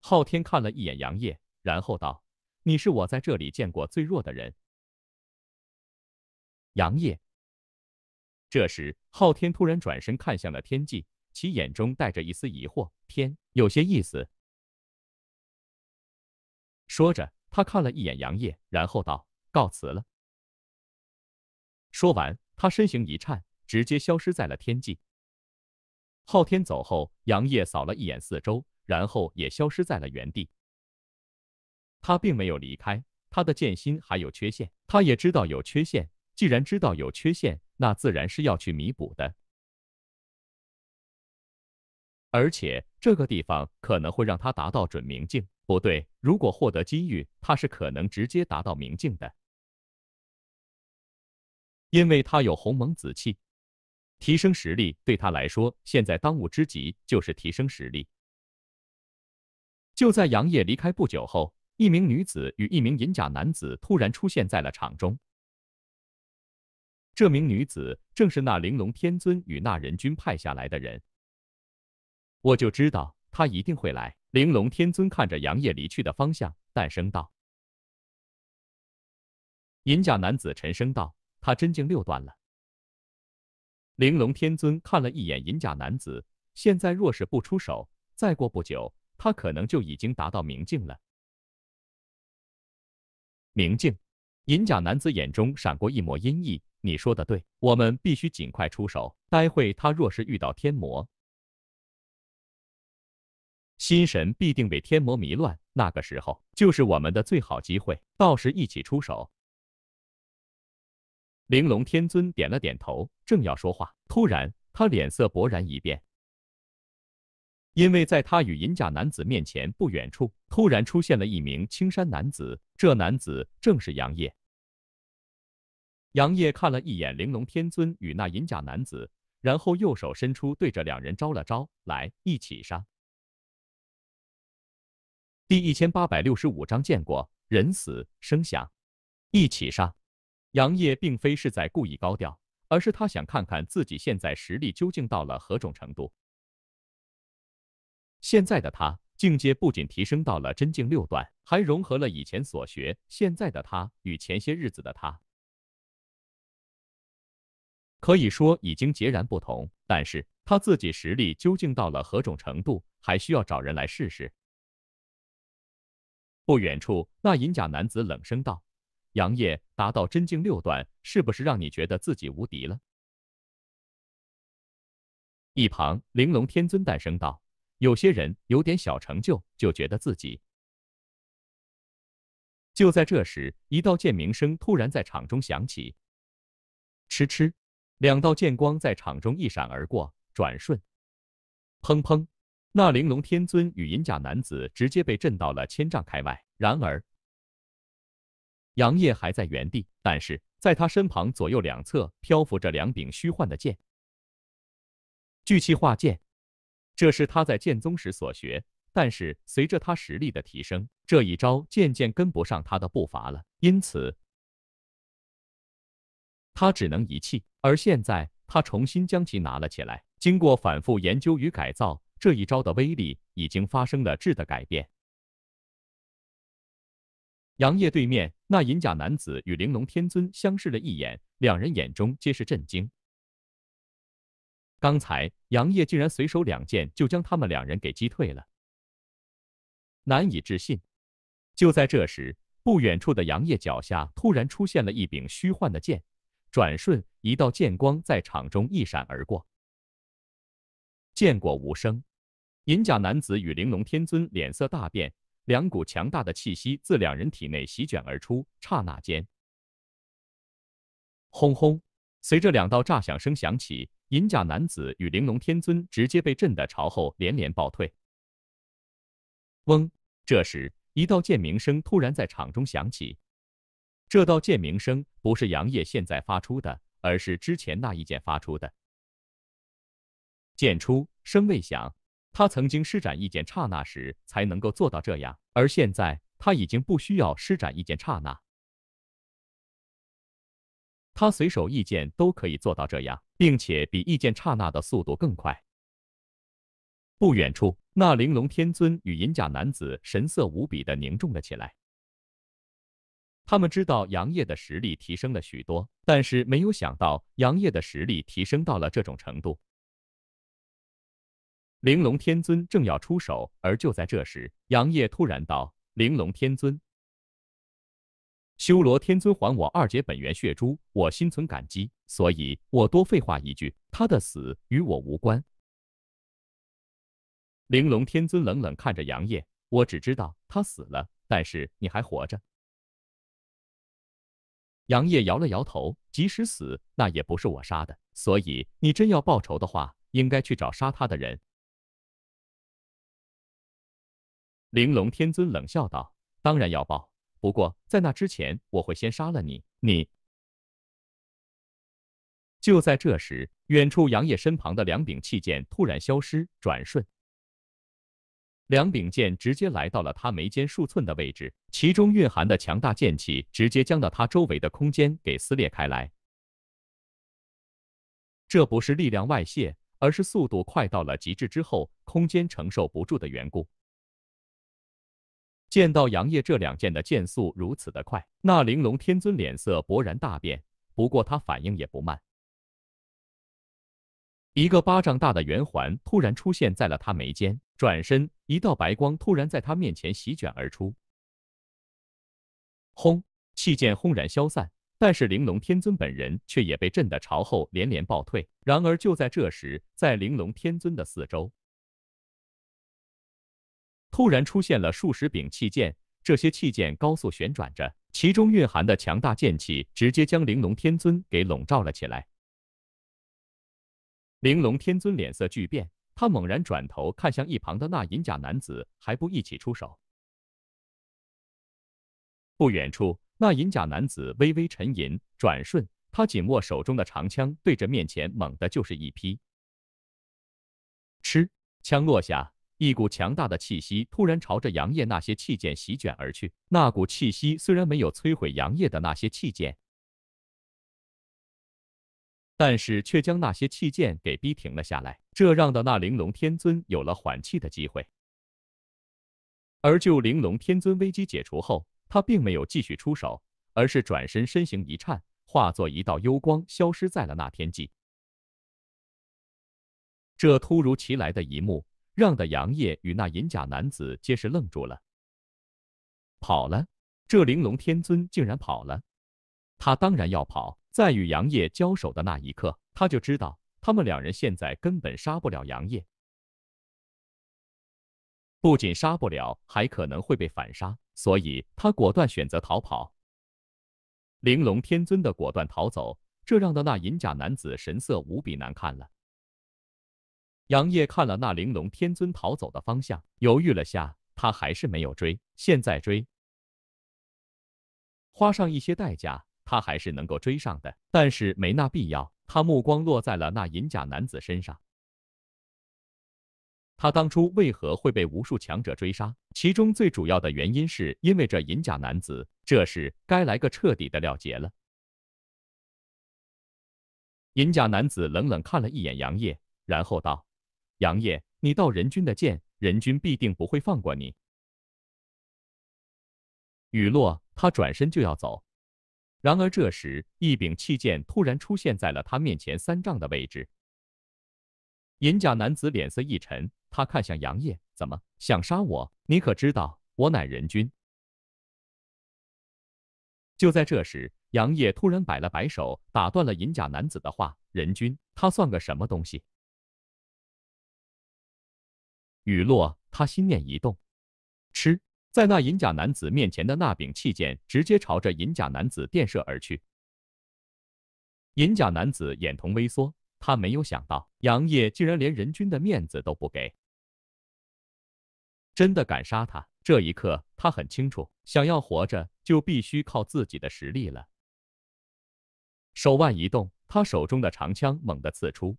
昊天看了一眼杨业，然后道：“你是我在这里见过最弱的人。”杨业。这时，昊天突然转身看向了天际，其眼中带着一丝疑惑。天有些意思。说着，他看了一眼杨业，然后道：“告辞了。”说完，他身形一颤，直接消失在了天际。昊天走后，杨业扫了一眼四周，然后也消失在了原地。他并没有离开，他的剑心还有缺陷，他也知道有缺陷。既然知道有缺陷，那自然是要去弥补的。而且这个地方可能会让他达到准明镜，不对，如果获得机遇，他是可能直接达到明镜的，因为他有鸿蒙紫气，提升实力对他来说，现在当务之急就是提升实力。就在杨业离开不久后，一名女子与一名银甲男子突然出现在了场中。这名女子正是那玲珑天尊与那人君派下来的人，我就知道他一定会来。玲珑天尊看着杨业离去的方向，淡声道：“银甲男子沉声道，他真境六段了。”玲珑天尊看了一眼银甲男子，现在若是不出手，再过不久，他可能就已经达到明境了。明境，银甲男子眼中闪过一抹阴翳。你说的对，我们必须尽快出手。待会他若是遇到天魔，心神必定被天魔迷乱，那个时候就是我们的最好机会，到时一起出手。玲珑天尊点了点头，正要说话，突然他脸色勃然一变，因为在他与银甲男子面前不远处，突然出现了一名青衫男子，这男子正是杨业。杨业看了一眼玲珑天尊与那银甲男子，然后右手伸出，对着两人招了招：“来，一起杀。”第一千八百六十五章见过人死生响，一起杀。杨业并非是在故意高调，而是他想看看自己现在实力究竟到了何种程度。现在的他境界不仅提升到了真境六段，还融合了以前所学。现在的他与前些日子的他。可以说已经截然不同，但是他自己实力究竟到了何种程度，还需要找人来试试。不远处，那银甲男子冷声道：“杨业达到真境六段，是不是让你觉得自己无敌了？”一旁，玲珑天尊淡声道：“有些人有点小成就，就觉得自己。”就在这时，一道剑鸣声突然在场中响起，吃吃。两道剑光在场中一闪而过，转瞬，砰砰！那玲珑天尊与银甲男子直接被震到了千丈开外。然而，杨业还在原地，但是在他身旁左右两侧漂浮着两柄虚幻的剑。聚气化剑，这是他在剑宗时所学，但是随着他实力的提升，这一招渐渐跟不上他的步伐了，因此。他只能遗弃，而现在他重新将其拿了起来。经过反复研究与改造，这一招的威力已经发生了质的改变。杨业对面那银甲男子与玲珑天尊相视了一眼，两人眼中皆是震惊。刚才杨业竟然随手两剑就将他们两人给击退了，难以置信。就在这时，不远处的杨业脚下突然出现了一柄虚幻的剑。转瞬，一道剑光在场中一闪而过，剑过无声。银甲男子与玲珑天尊脸色大变，两股强大的气息自两人体内席卷而出，刹那间，轰轰！随着两道炸响声响起，银甲男子与玲珑天尊直接被震得朝后连连暴退。嗡！这时，一道剑鸣声突然在场中响起。这道剑鸣声不是杨业现在发出的，而是之前那一剑发出的。剑出声未响，他曾经施展一剑刹那时才能够做到这样，而现在他已经不需要施展一剑刹那，他随手一剑都可以做到这样，并且比一剑刹那的速度更快。不远处，那玲珑天尊与银甲男子神色无比的凝重了起来。他们知道杨业的实力提升了许多，但是没有想到杨业的实力提升到了这种程度。玲珑天尊正要出手，而就在这时，杨业突然道：“玲珑天尊，修罗天尊还我二阶本源血珠，我心存感激，所以我多废话一句，他的死与我无关。”玲珑天尊冷冷看着杨业：“我只知道他死了，但是你还活着。”杨业摇了摇头，即使死，那也不是我杀的。所以，你真要报仇的话，应该去找杀他的人。玲珑天尊冷笑道：“当然要报，不过在那之前，我会先杀了你。”你……就在这时，远处杨业身旁的两柄气剑突然消失，转瞬。两柄剑直接来到了他眉间数寸的位置，其中蕴含的强大剑气直接将了他周围的空间给撕裂开来。这不是力量外泄，而是速度快到了极致之后，空间承受不住的缘故。见到杨业这两剑的剑速如此的快，那玲珑天尊脸色勃然大变。不过他反应也不慢，一个巴掌大的圆环突然出现在了他眉间，转身。一道白光突然在他面前席卷而出，轰，气剑轰然消散，但是玲珑天尊本人却也被震得朝后连连暴退。然而就在这时，在玲珑天尊的四周突然出现了数十柄气剑，这些气剑高速旋转着，其中蕴含的强大剑气直接将玲珑天尊给笼罩了起来。玲珑天尊脸色巨变。他猛然转头看向一旁的那银甲男子，还不一起出手？不远处，那银甲男子微微沉吟，转瞬，他紧握手中的长枪，对着面前猛的就是一劈。嗤！枪落下，一股强大的气息突然朝着杨业那些器件席卷而去。那股气息虽然没有摧毁杨业的那些器件，但是却将那些器件给逼停了下来。这让的那玲珑天尊有了缓气的机会，而就玲珑天尊危机解除后，他并没有继续出手，而是转身，身形一颤，化作一道幽光，消失在了那天际。这突如其来的一幕，让的杨业与那银甲男子皆是愣住了。跑了，这玲珑天尊竟然跑了！他当然要跑，在与杨业交手的那一刻，他就知道。他们两人现在根本杀不了杨业，不仅杀不了，还可能会被反杀，所以他果断选择逃跑。玲珑天尊的果断逃走，这让的那银甲男子神色无比难看了。杨业看了那玲珑天尊逃走的方向，犹豫了下，他还是没有追。现在追，花上一些代价，他还是能够追上的，但是没那必要。他目光落在了那银甲男子身上。他当初为何会被无数强者追杀？其中最主要的原因，是因为这银甲男子。这事该来个彻底的了结了。银甲男子冷冷看了一眼杨业，然后道：“杨业，你盗人君的剑，人君必定不会放过你。”雨落，他转身就要走。然而这时，一柄弃剑突然出现在了他面前三丈的位置。银甲男子脸色一沉，他看向杨业：“怎么想杀我？你可知道我乃人君？”就在这时，杨业突然摆了摆手，打断了银甲男子的话：“人君，他算个什么东西？”雨落，他心念一动，吃。在那银甲男子面前的那柄器剑直接朝着银甲男子电射而去，银甲男子眼瞳微缩，他没有想到杨业竟然连人君的面子都不给，真的敢杀他！这一刻，他很清楚，想要活着就必须靠自己的实力了。手腕一动，他手中的长枪猛地刺出。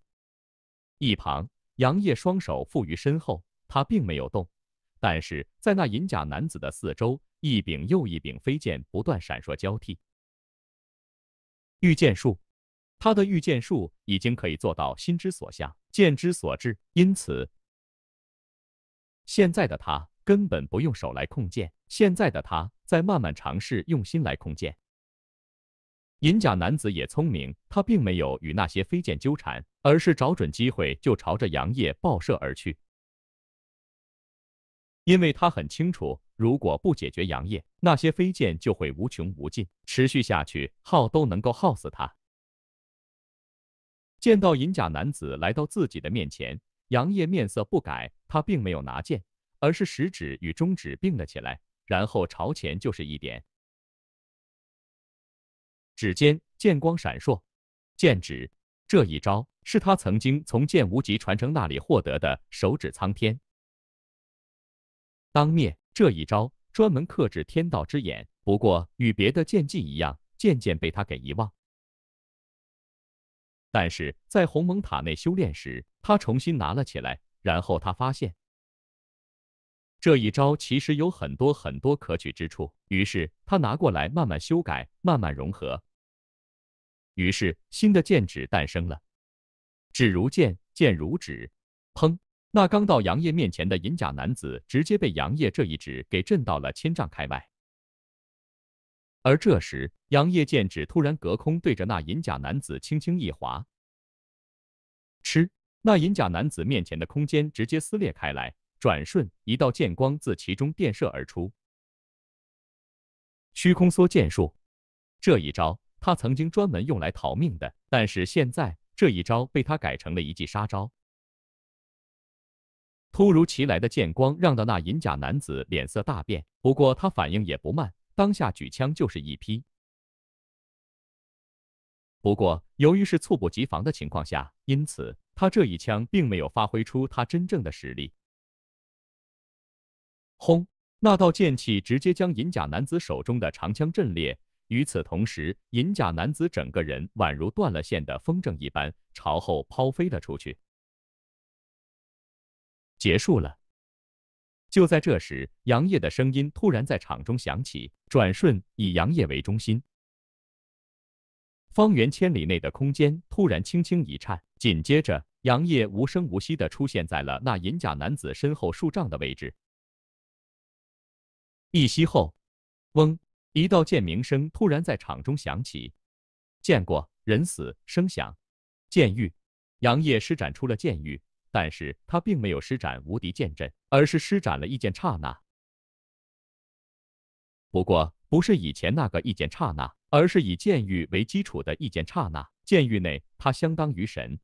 一旁，杨业双手负于身后，他并没有动。但是在那银甲男子的四周，一柄又一柄飞剑不断闪烁交替。御剑术，他的御剑术已经可以做到心之所向，剑之所至。因此，现在的他根本不用手来控剑，现在的他在慢慢尝试用心来控剑。银甲男子也聪明，他并没有与那些飞剑纠缠，而是找准机会就朝着杨业爆射而去。因为他很清楚，如果不解决杨业，那些飞剑就会无穷无尽，持续下去，耗都能够耗死他。见到银甲男子来到自己的面前，杨业面色不改，他并没有拿剑，而是食指与中指并了起来，然后朝前就是一点，指尖剑光闪烁，剑指这一招是他曾经从剑无极传承那里获得的“手指苍天”。当灭这一招专门克制天道之眼，不过与别的剑技一样，渐渐被他给遗忘。但是在鸿蒙塔内修炼时，他重新拿了起来，然后他发现这一招其实有很多很多可取之处，于是他拿过来慢慢修改，慢慢融合，于是新的剑指诞生了，指如剑，剑如指，砰！那刚到杨业面前的银甲男子，直接被杨业这一指给震到了千丈开外。而这时，杨业剑指突然隔空对着那银甲男子轻轻一划，吃，那银甲男子面前的空间直接撕裂开来，转瞬一道剑光自其中电射而出。虚空缩剑术，这一招他曾经专门用来逃命的，但是现在这一招被他改成了一记杀招。突如其来的剑光让的那银甲男子脸色大变，不过他反应也不慢，当下举枪就是一劈。不过由于是猝不及防的情况下，因此他这一枪并没有发挥出他真正的实力。轰！那道剑气直接将银甲男子手中的长枪震裂，与此同时，银甲男子整个人宛如断了线的风筝一般，朝后抛飞了出去。结束了。就在这时，杨业的声音突然在场中响起。转瞬，以杨业为中心，方圆千里内的空间突然轻轻一颤。紧接着，杨业无声无息的出现在了那银甲男子身后数丈的位置。一息后，嗡，一道剑鸣声突然在场中响起。见过人死，声响，剑狱。杨业施展出了剑狱。但是他并没有施展无敌剑阵，而是施展了一剑刹那。不过，不是以前那个一剑刹那，而是以剑域为基础的一剑刹那。剑域内，他相当于神。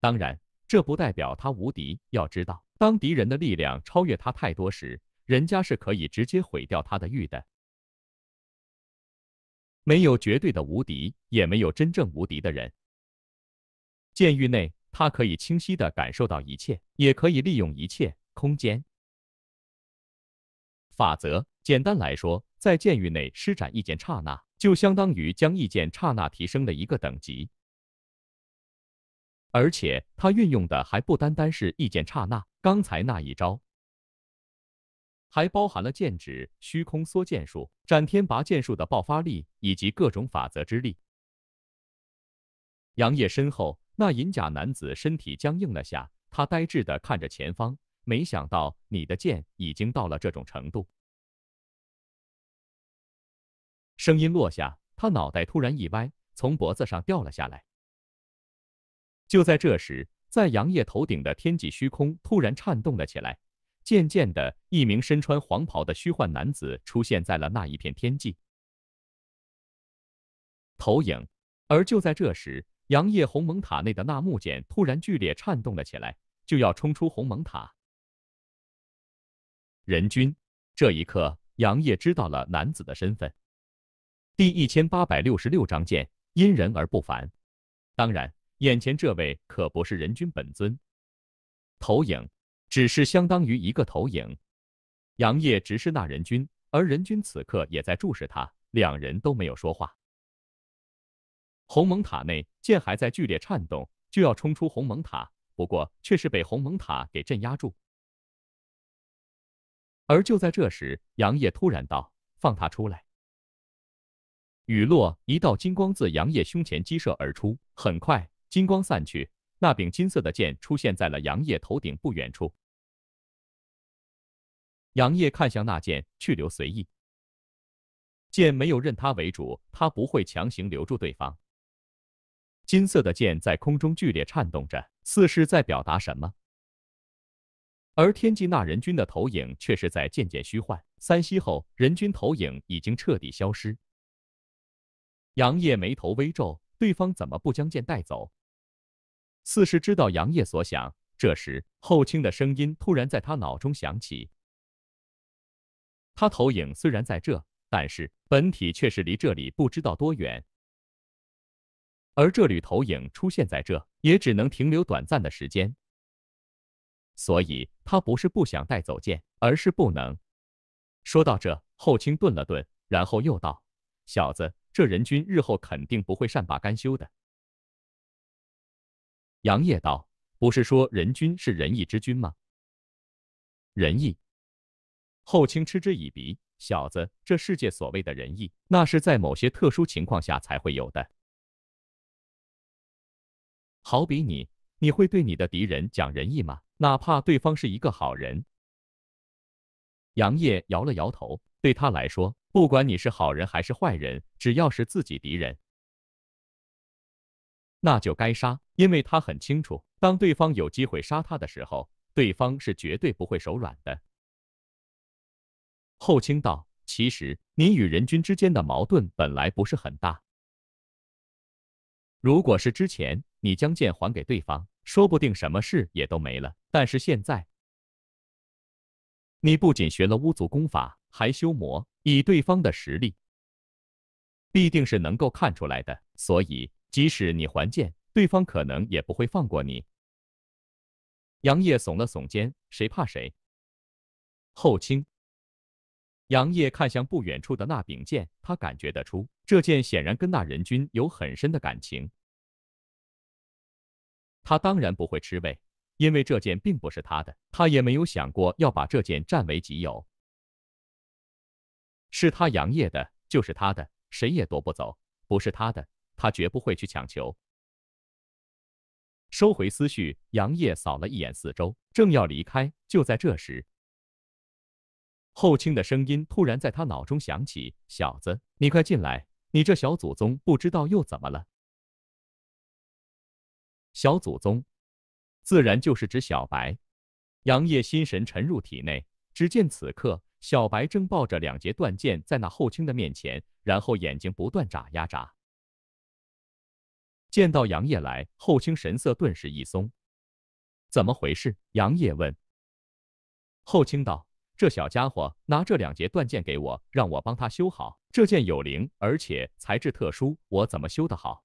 当然，这不代表他无敌。要知道，当敌人的力量超越他太多时，人家是可以直接毁掉他的域的。没有绝对的无敌，也没有真正无敌的人。剑域内，他可以清晰地感受到一切，也可以利用一切空间法则。简单来说，在剑域内施展意见刹那，就相当于将意见刹那提升了一个等级。而且，他运用的还不单单是意见刹那，刚才那一招还包含了剑指虚空缩剑术、斩天拔剑术的爆发力，以及各种法则之力。杨业身后。那银甲男子身体僵硬了下，他呆滞的看着前方。没想到你的剑已经到了这种程度。声音落下，他脑袋突然一歪，从脖子上掉了下来。就在这时，在杨业头顶的天际虚空突然颤动了起来，渐渐的，一名身穿黄袍的虚幻男子出现在了那一片天际。投影。而就在这时，杨业鸿蒙塔内的那木剑突然剧烈颤动了起来，就要冲出鸿蒙塔。人君，这一刻，杨业知道了男子的身份。第一千八百六十六章剑因人而不凡。当然，眼前这位可不是人君本尊，投影，只是相当于一个投影。杨业直视那人君，而人君此刻也在注视他，两人都没有说话。鸿蒙塔内，剑还在剧烈颤动，就要冲出鸿蒙塔，不过却是被鸿蒙塔给镇压住。而就在这时，杨业突然道：“放他出来！”雨落，一道金光自杨业胸前激射而出，很快金光散去，那柄金色的剑出现在了杨业头顶不远处。杨业看向那剑，去留随意。剑没有认他为主，他不会强行留住对方。金色的剑在空中剧烈颤动着，似是在表达什么。而天际那人君的投影却是在渐渐虚幻。三息后，人君投影已经彻底消失。杨业眉头微皱，对方怎么不将剑带走？似是知道杨业所想，这时后卿的声音突然在他脑中响起：“他投影虽然在这，但是本体却是离这里不知道多远。”而这缕投影出现在这，也只能停留短暂的时间。所以，他不是不想带走剑，而是不能。说到这，后卿顿了顿，然后又道：“小子，这人君日后肯定不会善罢甘休的。”杨业道：“不是说人君是仁义之君吗？”仁义，后卿嗤之以鼻：“小子，这世界所谓的仁义，那是在某些特殊情况下才会有的。”好比你，你会对你的敌人讲仁义吗？哪怕对方是一个好人。杨业摇了摇头，对他来说，不管你是好人还是坏人，只要是自己敌人，那就该杀。因为他很清楚，当对方有机会杀他的时候，对方是绝对不会手软的。后卿道：“其实，你与人君之间的矛盾本来不是很大。”如果是之前，你将剑还给对方，说不定什么事也都没了。但是现在，你不仅学了巫族功法，还修魔，以对方的实力，必定是能够看出来的。所以，即使你还剑，对方可能也不会放过你。杨业耸了耸肩，谁怕谁？后卿。杨业看向不远处的那柄剑，他感觉得出，这剑显然跟那人君有很深的感情。他当然不会吃味，因为这剑并不是他的，他也没有想过要把这剑占为己有。是他杨业的就是他的，谁也夺不走。不是他的，他绝不会去强求。收回思绪，杨业扫了一眼四周，正要离开，就在这时。后卿的声音突然在他脑中响起：“小子，你快进来！你这小祖宗不知道又怎么了？”小祖宗，自然就是指小白。杨业心神沉入体内，只见此刻小白正抱着两截断剑在那后卿的面前，然后眼睛不断眨呀眨。见到杨业来，后卿神色顿时一松。怎么回事？杨业问。后卿道。这小家伙拿这两节断剑给我，让我帮他修好。这剑有灵，而且材质特殊，我怎么修得好？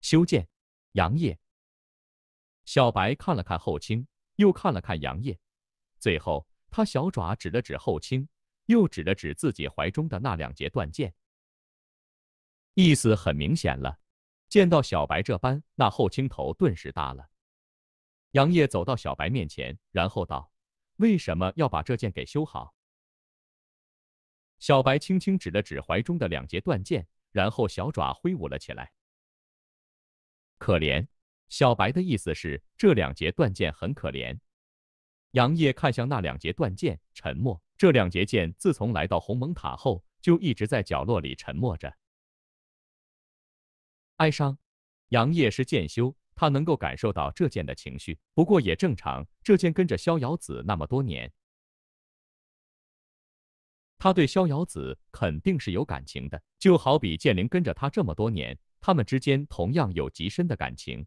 修剑，杨业。小白看了看后青，又看了看杨业，最后他小爪指了指后青，又指了指自己怀中的那两节断剑，意思很明显了。见到小白这般，那后青头顿时大了。杨业走到小白面前，然后道：“为什么要把这剑给修好？”小白轻轻指了指怀中的两截断剑，然后小爪挥舞了起来。可怜，小白的意思是这两截断剑很可怜。杨业看向那两截断剑，沉默。这两截剑自从来到鸿蒙塔后，就一直在角落里沉默着。哀伤，杨业是剑修。他能够感受到这剑的情绪，不过也正常。这剑跟着逍遥子那么多年，他对逍遥子肯定是有感情的，就好比剑灵跟着他这么多年，他们之间同样有极深的感情。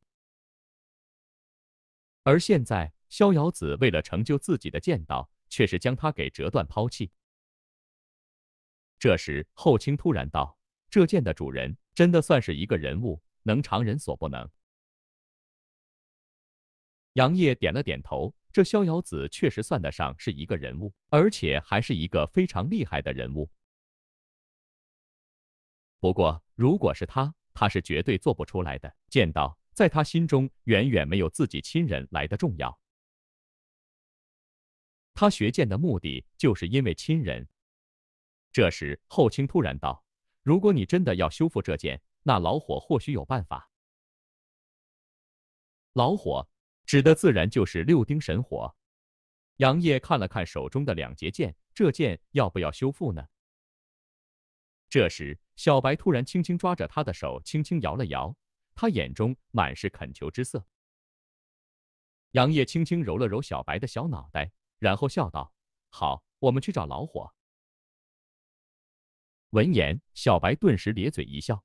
而现在，逍遥子为了成就自己的剑道，却是将他给折断抛弃。这时，后卿突然道：“这剑的主人真的算是一个人物，能常人所不能。”杨业点了点头，这逍遥子确实算得上是一个人物，而且还是一个非常厉害的人物。不过，如果是他，他是绝对做不出来的。剑道在他心中远远没有自己亲人来的重要。他学剑的目的就是因为亲人。这时，后卿突然道：“如果你真的要修复这剑，那老火或许有办法。”老火。指的自然就是六丁神火。杨业看了看手中的两截剑，这剑要不要修复呢？这时，小白突然轻轻抓着他的手，轻轻摇了摇，他眼中满是恳求之色。杨业轻轻揉了揉小白的小脑袋，然后笑道：“好，我们去找老火。”闻言，小白顿时咧嘴一笑。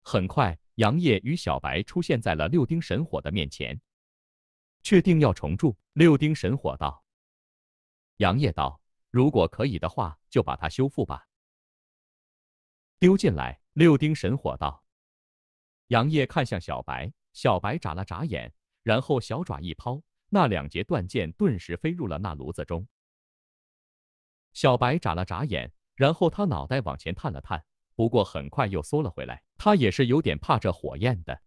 很快，杨业与小白出现在了六丁神火的面前。确定要重铸六丁神火道？杨业道：“如果可以的话，就把它修复吧。”丢进来六丁神火道。杨业看向小白，小白眨了眨眼，然后小爪一抛，那两截断剑顿时飞入了那炉子中。小白眨了眨眼，然后他脑袋往前探了探，不过很快又缩了回来，他也是有点怕这火焰的。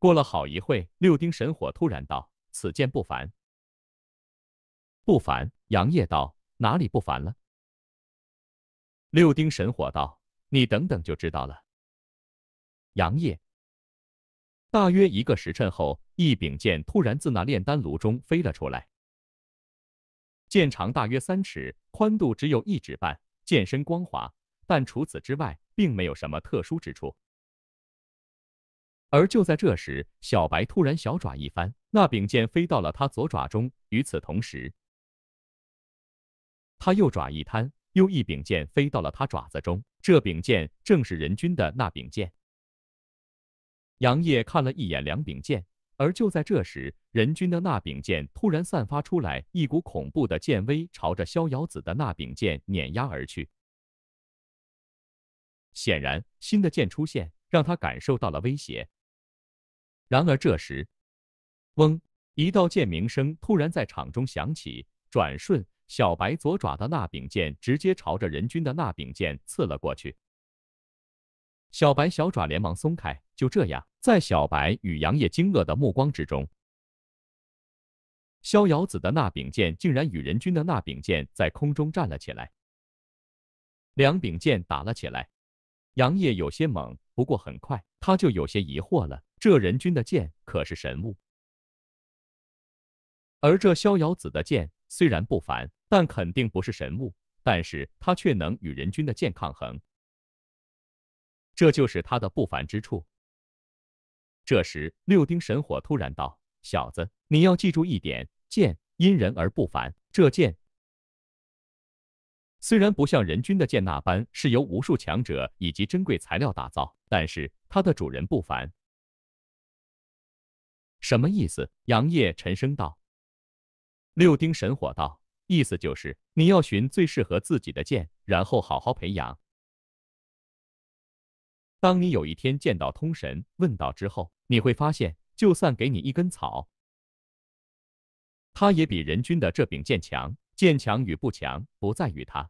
过了好一会，六丁神火突然道：“此剑不凡。”不凡，杨业道：“哪里不凡了？”六丁神火道：“你等等就知道了。”杨业。大约一个时辰后，一柄剑突然自那炼丹炉中飞了出来。剑长大约三尺，宽度只有一指半，剑身光滑，但除此之外，并没有什么特殊之处。而就在这时，小白突然小爪一翻，那柄剑飞到了他左爪中。与此同时，他右爪一摊，又一柄剑飞到了他爪子中。这柄剑正是任君的那柄剑。杨业看了一眼两柄剑，而就在这时，任君的那柄剑突然散发出来一股恐怖的剑威，朝着逍遥子的那柄剑碾压而去。显然，新的剑出现，让他感受到了威胁。然而，这时，嗡！一道剑鸣声突然在场中响起。转瞬，小白左爪的那柄剑直接朝着任君的那柄剑刺了过去。小白小爪连忙松开。就这样，在小白与杨业惊愕的目光之中，逍遥子的那柄剑竟然与任君的那柄剑在空中站了起来。两柄剑打了起来。杨业有些懵。不过很快他就有些疑惑了，这人君的剑可是神物，而这逍遥子的剑虽然不凡，但肯定不是神物，但是他却能与人君的剑抗衡，这就是他的不凡之处。这时六丁神火突然道：“小子，你要记住一点，剑因人而不凡，这剑。”虽然不像人均的剑那般是由无数强者以及珍贵材料打造，但是它的主人不凡。什么意思？杨业沉声道。六丁神火道，意思就是你要寻最适合自己的剑，然后好好培养。当你有一天见到通神、问道之后，你会发现，就算给你一根草，它也比人均的这柄剑强。剑强与不强，不在于它，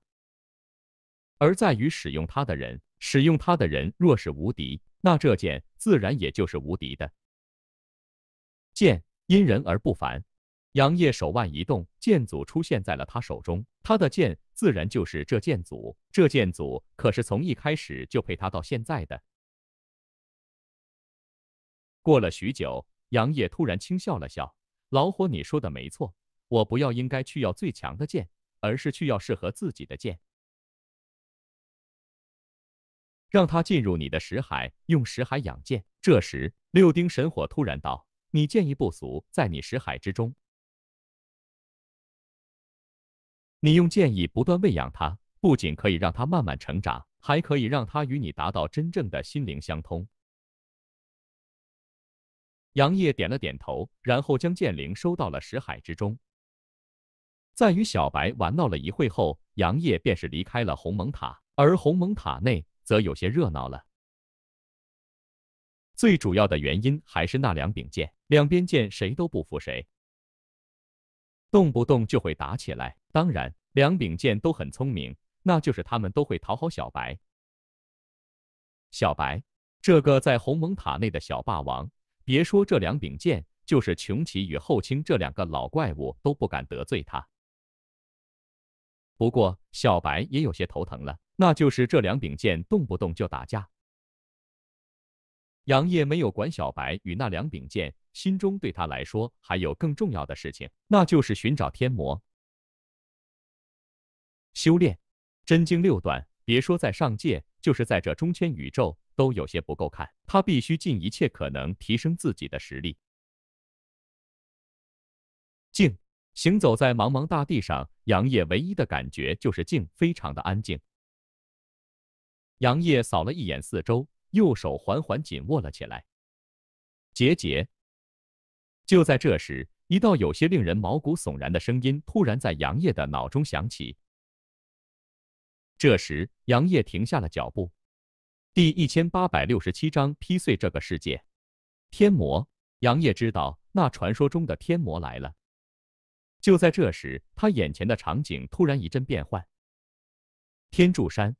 而在于使用它的人。使用它的人若是无敌，那这剑自然也就是无敌的。剑因人而不凡。杨业手腕一动，剑祖出现在了他手中。他的剑自然就是这剑祖。这剑祖可是从一开始就陪他到现在的。过了许久，杨业突然轻笑了笑：“老火，你说的没错。”我不要应该去要最强的剑，而是去要适合自己的剑，让他进入你的识海，用识海养剑。这时，六丁神火突然道：“你剑意不俗，在你识海之中，你用剑意不断喂养他，不仅可以让他慢慢成长，还可以让他与你达到真正的心灵相通。”杨业点了点头，然后将剑灵收到了识海之中。在与小白玩闹了一会后，杨业便是离开了鸿蒙塔，而鸿蒙塔内则有些热闹了。最主要的原因还是那两柄剑，两边剑谁都不服谁，动不动就会打起来。当然，两柄剑都很聪明，那就是他们都会讨好小白。小白这个在鸿蒙塔内的小霸王，别说这两柄剑，就是穷奇与后卿这两个老怪物都不敢得罪他。不过小白也有些头疼了，那就是这两柄剑动不动就打架。杨业没有管小白与那两柄剑，心中对他来说还有更重要的事情，那就是寻找天魔。修炼真经六段，别说在上界，就是在这中千宇宙都有些不够看。他必须尽一切可能提升自己的实力。静。行走在茫茫大地上，杨业唯一的感觉就是静，非常的安静。杨业扫了一眼四周，右手缓缓紧握了起来。杰杰。就在这时，一道有些令人毛骨悚然的声音突然在杨业的脑中响起。这时，杨业停下了脚步。第一千八百六十七章：劈碎这个世界。天魔！杨业知道，那传说中的天魔来了。就在这时，他眼前的场景突然一阵变幻。天柱山，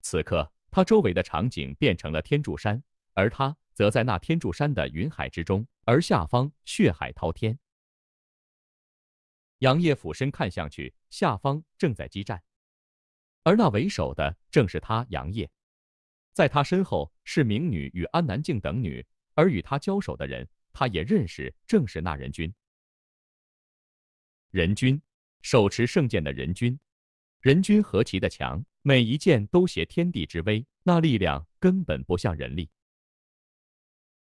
此刻他周围的场景变成了天柱山，而他则在那天柱山的云海之中，而下方血海滔天。杨业俯身看下去，下方正在激战，而那为首的正是他杨业。在他身后是明女与安南静等女，而与他交手的人，他也认识，正是那人君。人君，手持圣剑的人君，人君何其的强，每一剑都携天地之威，那力量根本不像人力。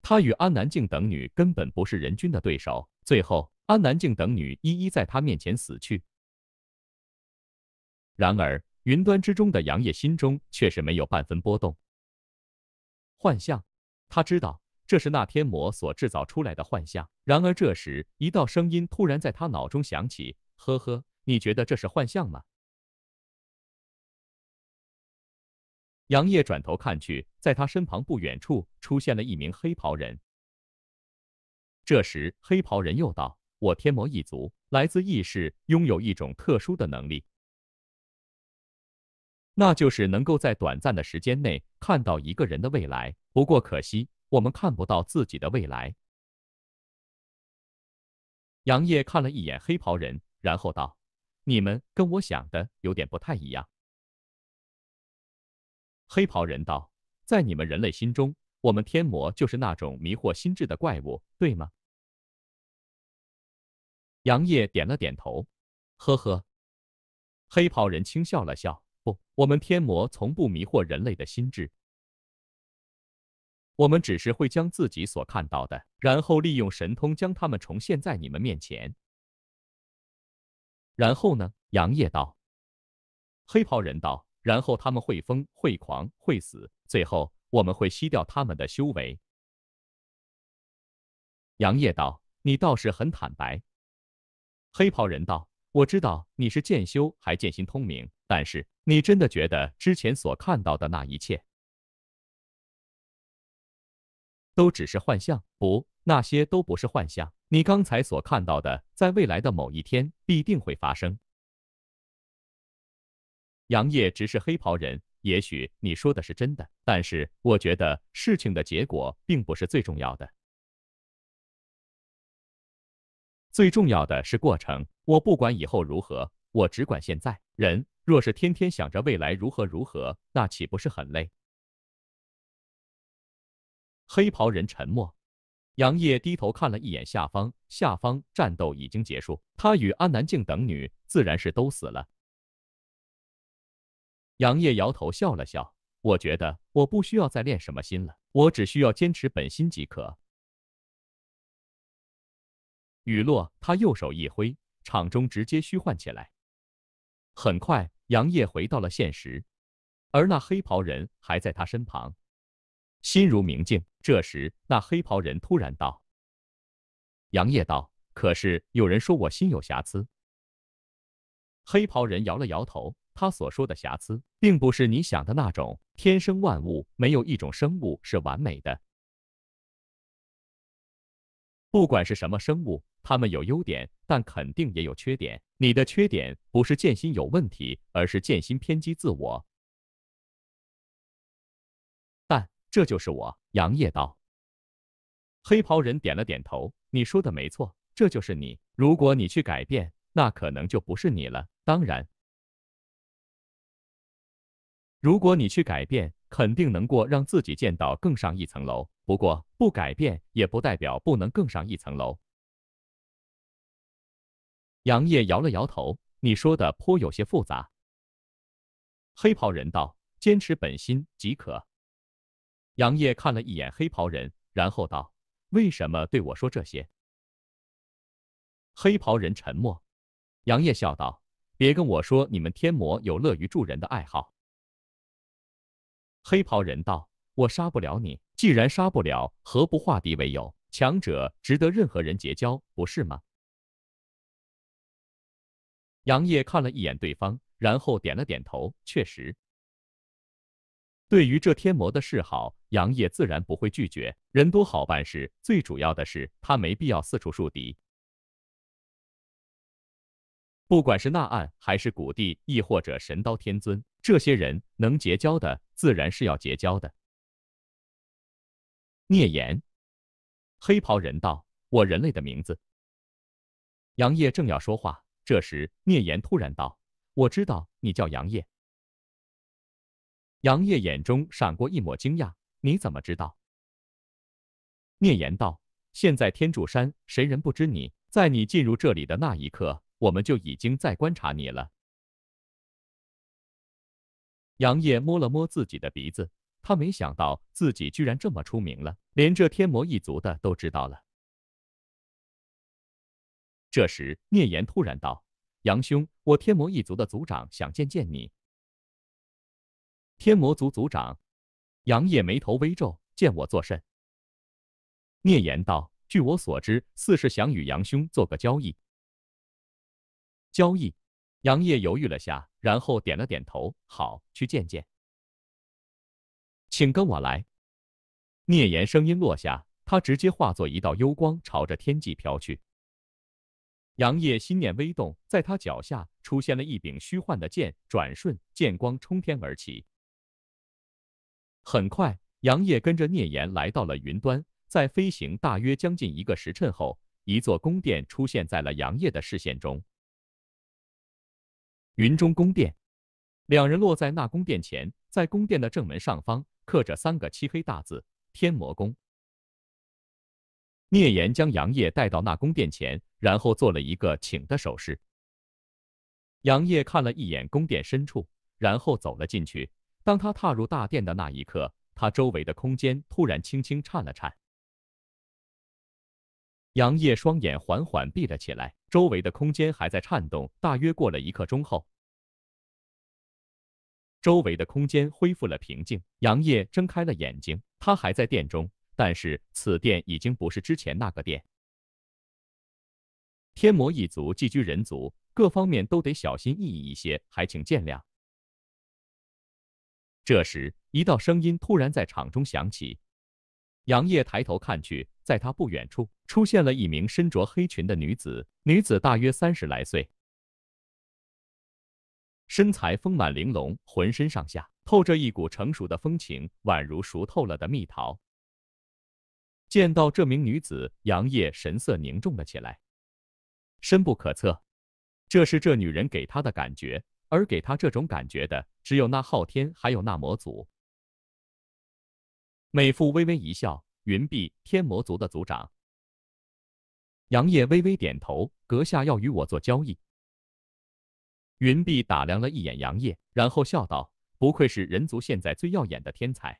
他与安南静等女根本不是人君的对手，最后安南静等女一一在他面前死去。然而云端之中的杨业心中却是没有半分波动。幻象，他知道。这是那天魔所制造出来的幻象。然而，这时一道声音突然在他脑中响起：“呵呵，你觉得这是幻象吗？”杨业转头看去，在他身旁不远处出现了一名黑袍人。这时，黑袍人又道：“我天魔一族来自异世，拥有一种特殊的能力，那就是能够在短暂的时间内看到一个人的未来。不过，可惜。”我们看不到自己的未来。杨业看了一眼黑袍人，然后道：“你们跟我想的有点不太一样。”黑袍人道：“在你们人类心中，我们天魔就是那种迷惑心智的怪物，对吗？”杨业点了点头。呵呵。黑袍人轻笑了笑：“不，我们天魔从不迷惑人类的心智。”我们只是会将自己所看到的，然后利用神通将他们重现在你们面前。然后呢？杨业道。黑袍人道。然后他们会疯，会狂，会死。最后，我们会吸掉他们的修为。杨业道，你倒是很坦白。黑袍人道，我知道你是剑修，还剑心通明，但是你真的觉得之前所看到的那一切？都只是幻象，不，那些都不是幻象。你刚才所看到的，在未来的某一天必定会发生。杨业直视黑袍人，也许你说的是真的，但是我觉得事情的结果并不是最重要的，最重要的是过程。我不管以后如何，我只管现在。人若是天天想着未来如何如何，那岂不是很累？黑袍人沉默，杨业低头看了一眼下方，下方战斗已经结束，他与安南静等女自然是都死了。杨业摇头笑了笑，我觉得我不需要再练什么心了，我只需要坚持本心即可。雨落，他右手一挥，场中直接虚幻起来。很快，杨业回到了现实，而那黑袍人还在他身旁。心如明镜。这时，那黑袍人突然道：“杨业道，可是有人说我心有瑕疵。”黑袍人摇了摇头。他所说的瑕疵，并不是你想的那种。天生万物，没有一种生物是完美的。不管是什么生物，他们有优点，但肯定也有缺点。你的缺点不是剑心有问题，而是剑心偏激自我。这就是我，杨业道。黑袍人点了点头：“你说的没错，这就是你。如果你去改变，那可能就不是你了。当然，如果你去改变，肯定能够让自己见到更上一层楼。不过，不改变也不代表不能更上一层楼。”杨业摇了摇头：“你说的颇有些复杂。”黑袍人道：“坚持本心即可。”杨业看了一眼黑袍人，然后道：“为什么对我说这些？”黑袍人沉默。杨业笑道：“别跟我说你们天魔有乐于助人的爱好。”黑袍人道：“我杀不了你，既然杀不了，何不化敌为友？强者值得任何人结交，不是吗？”杨业看了一眼对方，然后点了点头：“确实。”对于这天魔的示好，杨业自然不会拒绝。人多好办事，最主要的是他没必要四处树敌。不管是那岸，还是古地，亦或者神刀天尊，这些人能结交的，自然是要结交的。聂岩，黑袍人道：“我人类的名字。”杨业正要说话，这时聂岩突然道：“我知道你叫杨业。”杨业眼中闪过一抹惊讶：“你怎么知道？”聂言道：“现在天柱山谁人不知？你在你进入这里的那一刻，我们就已经在观察你了。”杨业摸了摸自己的鼻子，他没想到自己居然这么出名了，连这天魔一族的都知道了。这时，聂言突然道：“杨兄，我天魔一族的族长想见见你。”天魔族族长杨业眉头微皱，见我作甚？聂言道：“据我所知，四是想与杨兄做个交易。”交易。杨业犹豫了下，然后点了点头：“好，去见见。”请跟我来。”聂言声音落下，他直接化作一道幽光，朝着天际飘去。杨业心念微动，在他脚下出现了一柄虚幻的剑，转瞬剑光冲天而起。很快，杨业跟着聂岩来到了云端。在飞行大约将近一个时辰后，一座宫殿出现在了杨业的视线中。云中宫殿，两人落在那宫殿前，在宫殿的正门上方刻着三个漆黑大字“天魔宫”。聂岩将杨业带到那宫殿前，然后做了一个请的手势。杨业看了一眼宫殿深处，然后走了进去。当他踏入大殿的那一刻，他周围的空间突然轻轻颤了颤。杨业双眼缓缓闭了起来，周围的空间还在颤动。大约过了一刻钟后，周围的空间恢复了平静。杨业睁开了眼睛，他还在殿中，但是此殿已经不是之前那个殿。天魔一族寄居人族，各方面都得小心翼翼一些，还请见谅。这时，一道声音突然在场中响起。杨业抬头看去，在他不远处出现了一名身着黑裙的女子。女子大约三十来岁，身材丰满玲珑，浑身上下透着一股成熟的风情，宛如熟透了的蜜桃。见到这名女子，杨业神色凝重了起来，深不可测。这是这女人给他的感觉。而给他这种感觉的，只有那昊天，还有那魔族。美妇微微一笑，云碧，天魔族的族长。杨业微微点头，阁下要与我做交易？云碧打量了一眼杨业，然后笑道：“不愧是人族现在最耀眼的天才，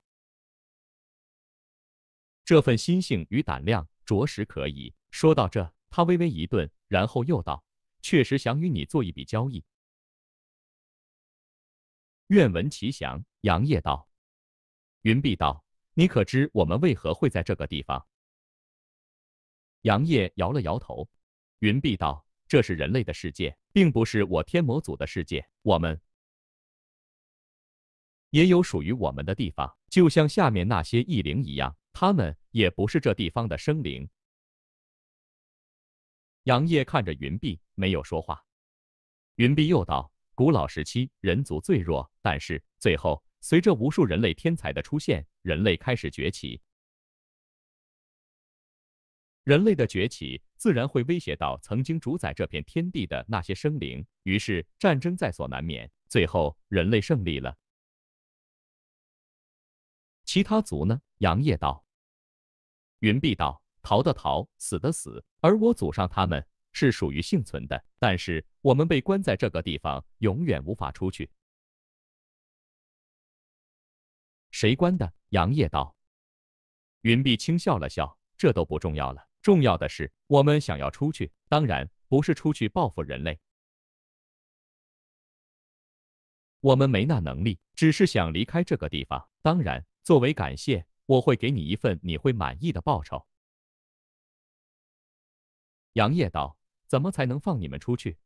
这份心性与胆量，着实可以。”说到这，他微微一顿，然后又道：“确实想与你做一笔交易。”愿闻其详。杨业道：“云碧道，你可知我们为何会在这个地方？”杨业摇了摇头。云碧道：“这是人类的世界，并不是我天魔祖的世界。我们也有属于我们的地方，就像下面那些异灵一样，他们也不是这地方的生灵。”杨业看着云碧，没有说话。云碧又道。古老时期，人族最弱，但是最后随着无数人类天才的出现，人类开始崛起。人类的崛起自然会威胁到曾经主宰这片天地的那些生灵，于是战争在所难免。最后，人类胜利了。其他族呢？杨业道：“云碧道，逃的逃，死的死。而我祖上他们……”是属于幸存的，但是我们被关在这个地方，永远无法出去。谁关的？杨业道。云碧轻笑了笑，这都不重要了。重要的是，我们想要出去。当然，不是出去报复人类，我们没那能力，只是想离开这个地方。当然，作为感谢，我会给你一份你会满意的报酬。杨业道。怎么才能放你们出去？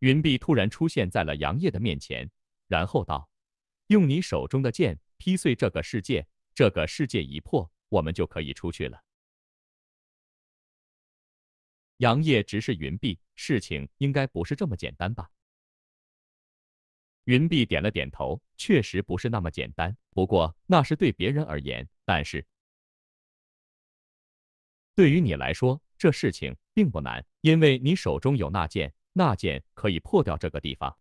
云碧突然出现在了杨业的面前，然后道：“用你手中的剑劈碎这个世界，这个世界一破，我们就可以出去了。”杨业直视云碧：“事情应该不是这么简单吧？”云碧点了点头：“确实不是那么简单，不过那是对别人而言，但是对于你来说……”这事情并不难，因为你手中有那剑，那剑可以破掉这个地方。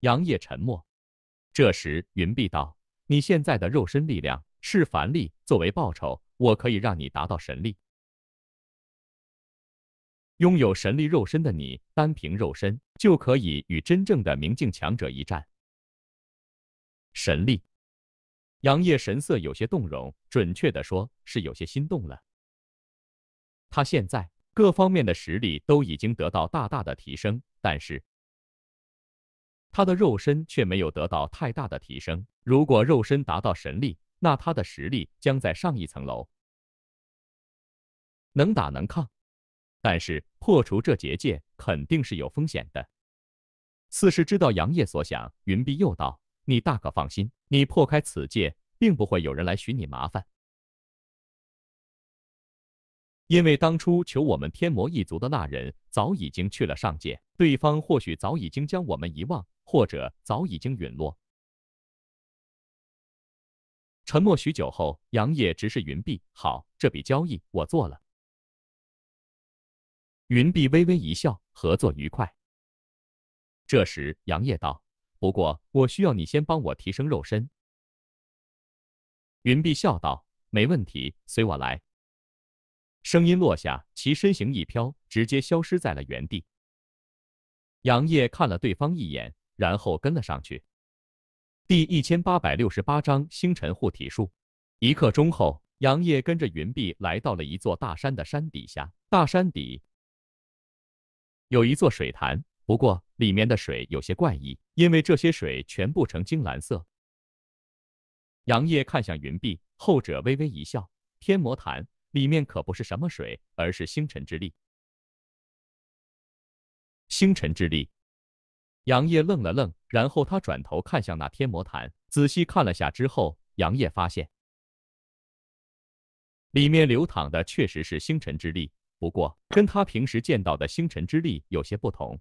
杨业沉默。这时，云碧道：“你现在的肉身力量是凡力，作为报酬，我可以让你达到神力。拥有神力肉身的你，单凭肉身就可以与真正的明镜强者一战。”神力。杨业神色有些动容，准确的说，是有些心动了。他现在各方面的实力都已经得到大大的提升，但是他的肉身却没有得到太大的提升。如果肉身达到神力，那他的实力将在上一层楼，能打能抗。但是破除这结界肯定是有风险的。四是知道杨业所想，云碧又道：“你大可放心，你破开此界，并不会有人来寻你麻烦。”因为当初求我们天魔一族的那人早已经去了上界，对方或许早已经将我们遗忘，或者早已经陨落。沉默许久后，杨业直视云碧：“好，这笔交易我做了。”云碧微微一笑：“合作愉快。”这时，杨业道：“不过我需要你先帮我提升肉身。”云碧笑道：“没问题，随我来。”声音落下，其身形一飘，直接消失在了原地。杨业看了对方一眼，然后跟了上去。第一千八百六十八章星辰护体术。一刻钟后，杨业跟着云碧来到了一座大山的山底下。大山底有一座水潭，不过里面的水有些怪异，因为这些水全部呈金蓝色。杨业看向云碧，后者微微一笑：“天魔潭。”里面可不是什么水，而是星辰之力。星辰之力。杨业愣了愣，然后他转头看向那天魔坛，仔细看了下之后，杨业发现里面流淌的确实是星辰之力，不过跟他平时见到的星辰之力有些不同。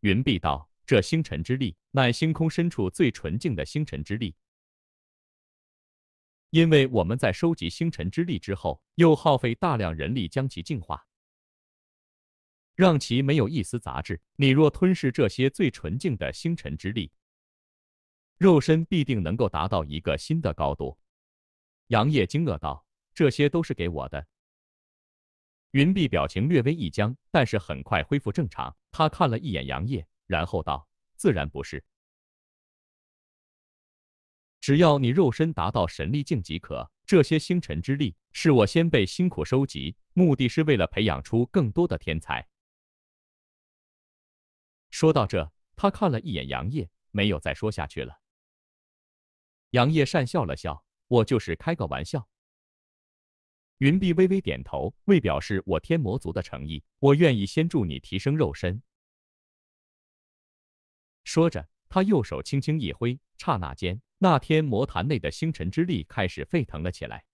云碧道：“这星辰之力，乃星空深处最纯净的星辰之力。”因为我们在收集星辰之力之后，又耗费大量人力将其净化，让其没有一丝杂质。你若吞噬这些最纯净的星辰之力，肉身必定能够达到一个新的高度。”杨业惊愕道，“这些都是给我的。”云碧表情略微一僵，但是很快恢复正常。他看了一眼杨业，然后道：“自然不是。”只要你肉身达到神力境即可。这些星辰之力是我先辈辛苦收集，目的是为了培养出更多的天才。说到这，他看了一眼杨业，没有再说下去了。杨业讪笑了笑：“我就是开个玩笑。”云碧微微点头，为表示我天魔族的诚意，我愿意先助你提升肉身。说着，他右手轻轻一挥，刹那间。那天魔坛内的星辰之力开始沸腾了起来。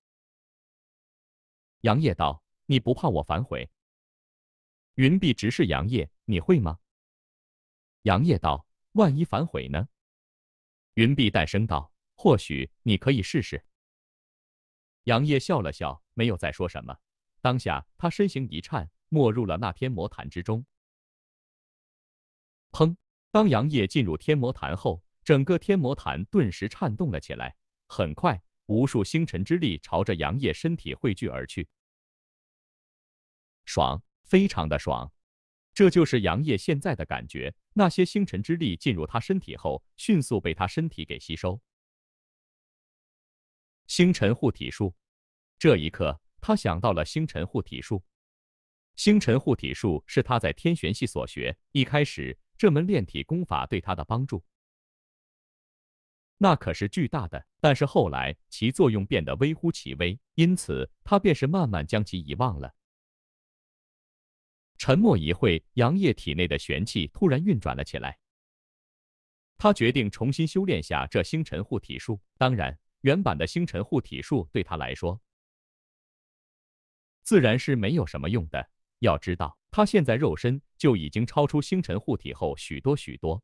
杨业道：“你不怕我反悔？”云碧直视杨业：“你会吗？”杨业道：“万一反悔呢？”云碧淡声道：“或许你可以试试。”杨业笑了笑，没有再说什么。当下，他身形一颤，没入了那天魔坛之中。砰！当杨业进入天魔坛后。整个天魔坛顿时颤动了起来，很快，无数星辰之力朝着杨业身体汇聚而去。爽，非常的爽，这就是杨业现在的感觉。那些星辰之力进入他身体后，迅速被他身体给吸收。星辰护体术，这一刻他想到了星辰护体术。星辰护体术是他在天玄系所学，一开始这门炼体功法对他的帮助。那可是巨大的，但是后来其作用变得微乎其微，因此他便是慢慢将其遗忘了。沉默一会，杨业体内的玄气突然运转了起来，他决定重新修炼下这星辰护体术。当然，原版的星辰护体术对他来说，自然是没有什么用的。要知道，他现在肉身就已经超出星辰护体后许多许多。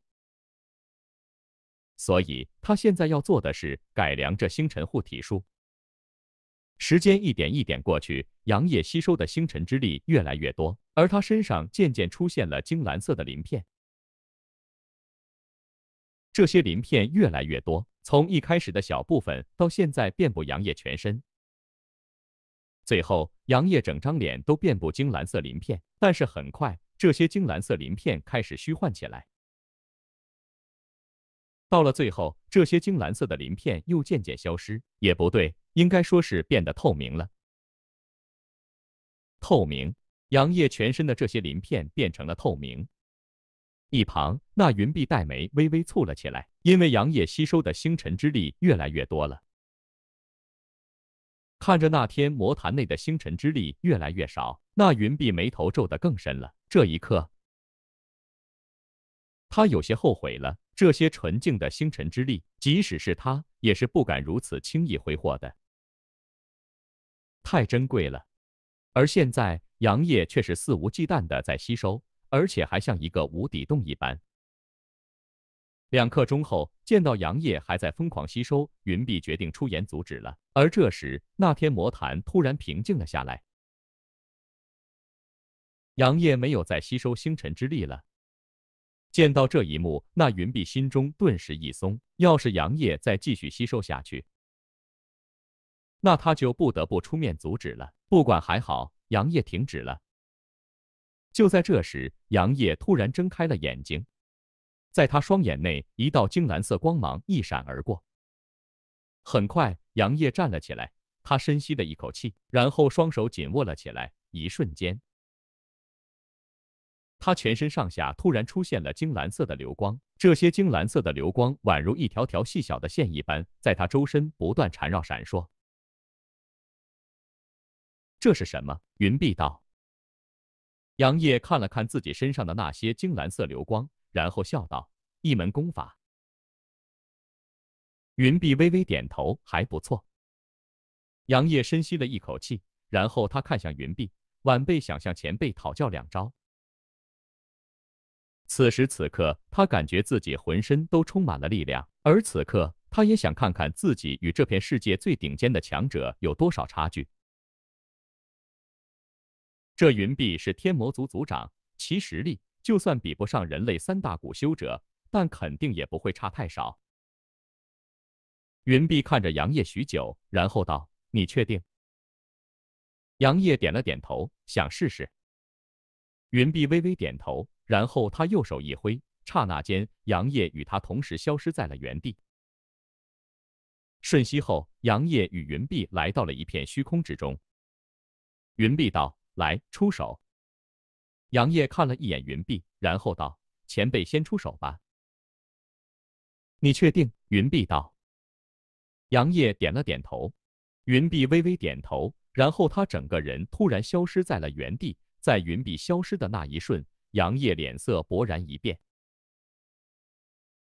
所以，他现在要做的是改良这星辰护体术。时间一点一点过去，杨业吸收的星辰之力越来越多，而他身上渐渐出现了晶蓝色的鳞片。这些鳞片越来越多，从一开始的小部分，到现在遍布杨业全身。最后，杨业整张脸都遍布晶蓝色鳞片。但是很快，这些晶蓝色鳞片开始虚幻起来。到了最后，这些晶蓝色的鳞片又渐渐消失，也不对，应该说是变得透明了。透明，杨烨全身的这些鳞片变成了透明。一旁，那云碧黛眉微微蹙了起来，因为杨烨吸收的星辰之力越来越多了。看着那天魔坛内的星辰之力越来越少，那云碧眉头皱得更深了。这一刻，他有些后悔了。这些纯净的星辰之力，即使是他，也是不敢如此轻易挥霍的，太珍贵了。而现在，杨业却是肆无忌惮的在吸收，而且还像一个无底洞一般。两刻钟后，见到杨业还在疯狂吸收，云碧决定出言阻止了。而这时，那天魔坛突然平静了下来，杨业没有再吸收星辰之力了。见到这一幕，那云碧心中顿时一松。要是杨业再继续吸收下去，那他就不得不出面阻止了。不管还好，杨业停止了。就在这时，杨业突然睁开了眼睛，在他双眼内，一道金蓝色光芒一闪而过。很快，杨业站了起来，他深吸了一口气，然后双手紧握了起来。一瞬间。他全身上下突然出现了金蓝色的流光，这些金蓝色的流光宛如一条条细小的线一般，在他周身不断缠绕闪烁。这是什么？云碧道。杨业看了看自己身上的那些金蓝色流光，然后笑道：“一门功法。”云碧微微点头，还不错。杨业深吸了一口气，然后他看向云碧：“晚辈想向前辈讨教两招。”此时此刻，他感觉自己浑身都充满了力量。而此刻，他也想看看自己与这片世界最顶尖的强者有多少差距。这云碧是天魔族族长，其实力就算比不上人类三大古修者，但肯定也不会差太少。云碧看着杨业许久，然后道：“你确定？”杨业点了点头，想试试。云碧微微点头。然后他右手一挥，刹那间，杨业与他同时消失在了原地。瞬息后，杨业与云碧来到了一片虚空之中。云碧道：“来，出手。”杨业看了一眼云碧，然后道：“前辈先出手吧。”你确定？”云碧道。杨业点了点头。云碧微微点头，然后他整个人突然消失在了原地。在云碧消失的那一瞬。杨业脸色勃然一变，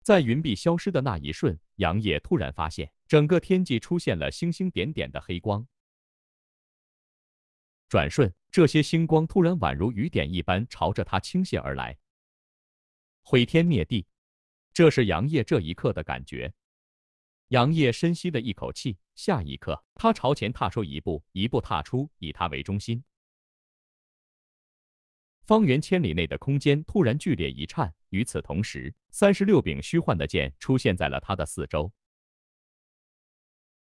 在云壁消失的那一瞬，杨业突然发现整个天际出现了星星点点的黑光。转瞬，这些星光突然宛如雨点一般朝着他倾泻而来，毁天灭地，这是杨业这一刻的感觉。杨业深吸了一口气，下一刻，他朝前踏出一步，一步踏出，以他为中心。方圆千里内的空间突然剧烈一颤，与此同时，三十六柄虚幻的剑出现在了他的四周。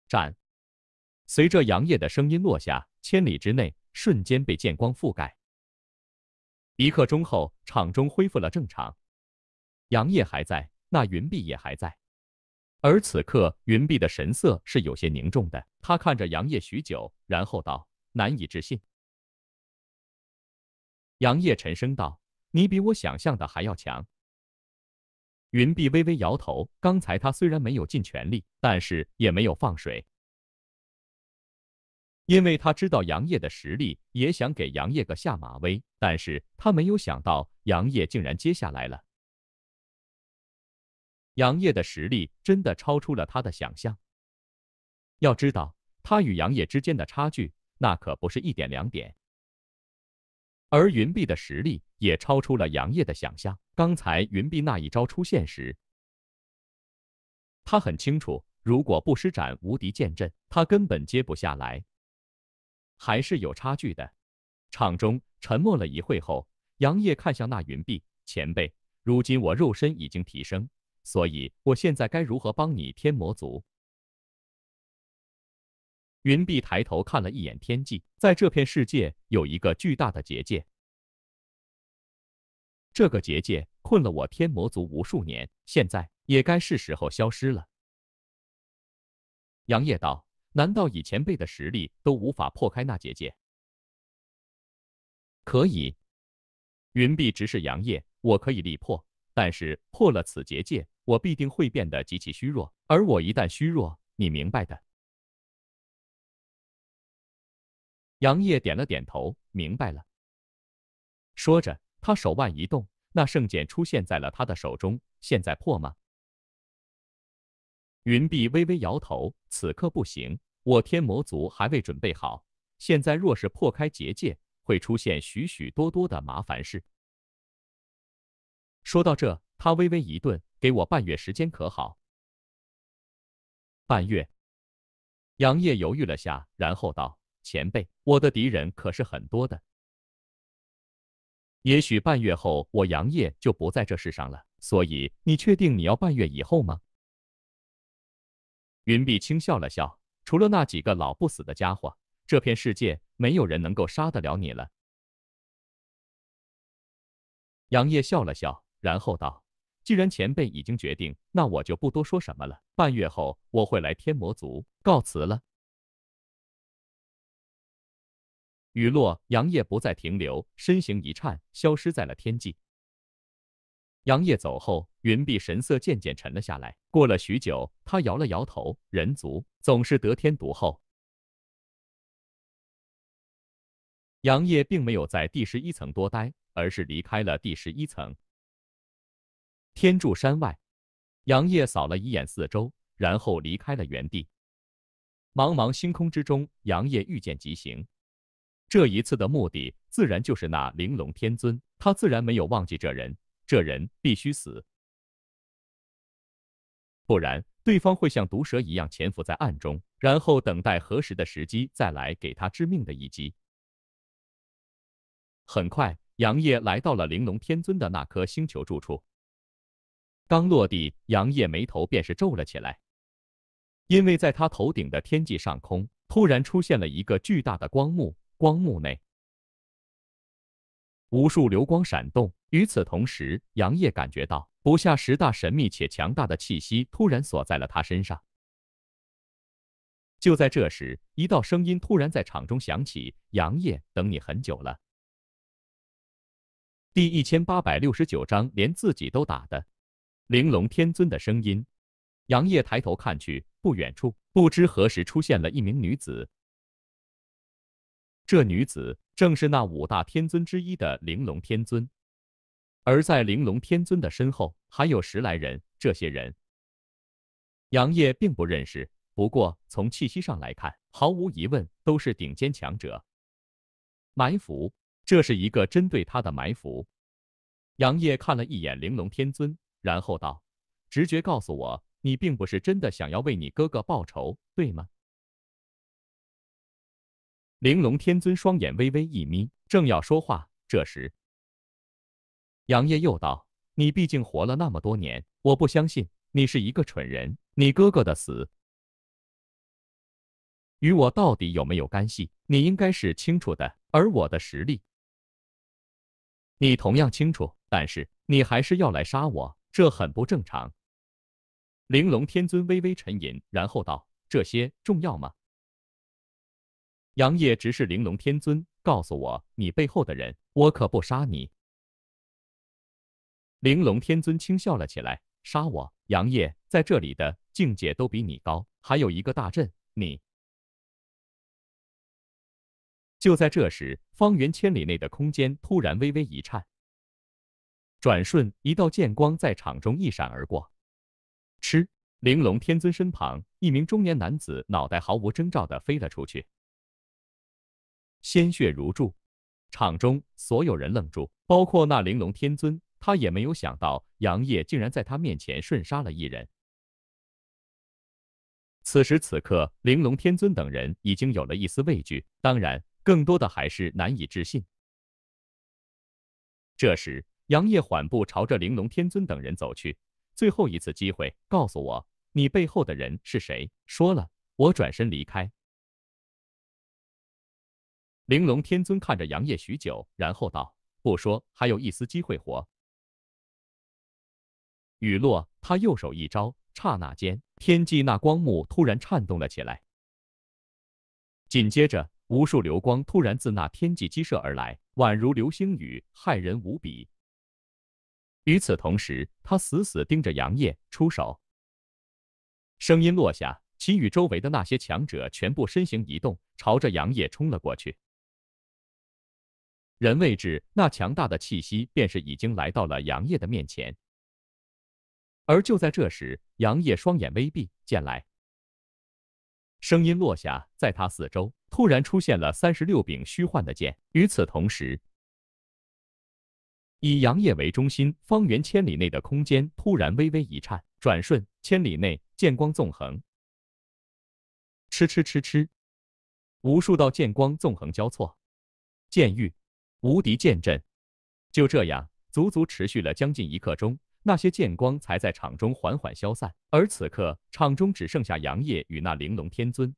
战！随着杨业的声音落下，千里之内瞬间被剑光覆盖。一刻钟后，场中恢复了正常。杨业还在，那云碧也还在。而此刻，云碧的神色是有些凝重的，他看着杨业许久，然后道：“难以置信。”杨业沉声道：“你比我想象的还要强。”云碧微微摇头。刚才他虽然没有尽全力，但是也没有放水，因为他知道杨业的实力，也想给杨业个下马威。但是他没有想到，杨业竟然接下来了。杨业的实力真的超出了他的想象。要知道，他与杨业之间的差距，那可不是一点两点。而云碧的实力也超出了杨业的想象。刚才云碧那一招出现时，他很清楚，如果不施展无敌剑阵，他根本接不下来，还是有差距的。场中沉默了一会后，杨业看向那云碧前辈：“如今我肉身已经提升，所以我现在该如何帮你？天魔族。”云碧抬头看了一眼天际，在这片世界有一个巨大的结界，这个结界困了我天魔族无数年，现在也该是时候消失了。杨业道：“难道以前辈的实力都无法破开那结界？”可以，云碧直视杨业：“我可以力破，但是破了此结界，我必定会变得极其虚弱。而我一旦虚弱，你明白的。”杨业点了点头，明白了。说着，他手腕一动，那圣剑出现在了他的手中。现在破吗？云碧微微摇头：“此刻不行，我天魔族还未准备好。现在若是破开结界，会出现许许多多的麻烦事。”说到这，他微微一顿：“给我半月时间，可好？”半月。杨业犹豫了下，然后道。前辈，我的敌人可是很多的。也许半月后，我杨业就不在这世上了。所以，你确定你要半月以后吗？云碧轻笑了笑，除了那几个老不死的家伙，这片世界没有人能够杀得了你了。杨业笑了笑，然后道：“既然前辈已经决定，那我就不多说什么了。半月后，我会来天魔族，告辞了。”雨落，杨业不再停留，身形一颤，消失在了天际。杨业走后，云碧神色渐渐沉了下来。过了许久，他摇了摇头：“人族总是得天独厚。”杨业并没有在第十一层多待，而是离开了第十一层。天柱山外，杨业扫了一眼四周，然后离开了原地。茫茫星空之中，杨业遇见吉行。这一次的目的自然就是那玲珑天尊，他自然没有忘记这人，这人必须死，不然对方会像毒蛇一样潜伏在暗中，然后等待合适的时机再来给他致命的一击。很快，杨业来到了玲珑天尊的那颗星球住处。刚落地，杨业眉头便是皱了起来，因为在他头顶的天际上空突然出现了一个巨大的光幕。光幕内，无数流光闪动。与此同时，杨业感觉到不下十大神秘且强大的气息突然锁在了他身上。就在这时，一道声音突然在场中响起：“杨业，等你很久了。”第一千八百六十九章连自己都打的。玲珑天尊的声音。杨业抬头看去，不远处不知何时出现了一名女子。这女子正是那五大天尊之一的玲珑天尊，而在玲珑天尊的身后还有十来人。这些人杨业并不认识，不过从气息上来看，毫无疑问都是顶尖强者。埋伏，这是一个针对他的埋伏。杨业看了一眼玲珑天尊，然后道：“直觉告诉我，你并不是真的想要为你哥哥报仇，对吗？”玲珑天尊双眼微微一眯，正要说话，这时杨业又道：“你毕竟活了那么多年，我不相信你是一个蠢人。你哥哥的死与我到底有没有干系，你应该是清楚的。而我的实力，你同样清楚。但是你还是要来杀我，这很不正常。”玲珑天尊微微沉吟，然后道：“这些重要吗？”杨业直视玲珑天尊，告诉我你背后的人，我可不杀你。玲珑天尊轻笑了起来，杀我？杨业在这里的境界都比你高，还有一个大阵，你……就在这时，方圆千里内的空间突然微微一颤，转瞬一道剑光在场中一闪而过，哧！玲珑天尊身旁一名中年男子脑袋毫无征兆的飞了出去。鲜血如注，场中所有人愣住，包括那玲珑天尊，他也没有想到杨业竟然在他面前瞬杀了一人。此时此刻，玲珑天尊等人已经有了一丝畏惧，当然，更多的还是难以置信。这时，杨业缓步朝着玲珑天尊等人走去：“最后一次机会，告诉我，你背后的人是谁？说了，我转身离开。”玲珑天尊看着杨业许久，然后道：“不说，还有一丝机会活。”雨落，他右手一招，刹那间天际那光幕突然颤动了起来。紧接着，无数流光突然自那天际激射而来，宛如流星雨，骇人无比。与此同时，他死死盯着杨业，出手。声音落下，其与周围的那些强者全部身形移动，朝着杨业冲了过去。人未至，那强大的气息便是已经来到了杨业的面前。而就在这时，杨业双眼微闭，剑来。声音落下，在他四周突然出现了三十六柄虚幻的剑。与此同时，以杨业为中心，方圆千里内的空间突然微微一颤。转瞬，千里内剑光纵横，吃吃吃吃，无数道剑光纵横交错，剑域。无敌剑阵就这样足足持续了将近一刻钟，那些剑光才在场中缓缓消散。而此刻，场中只剩下杨业与那玲珑天尊。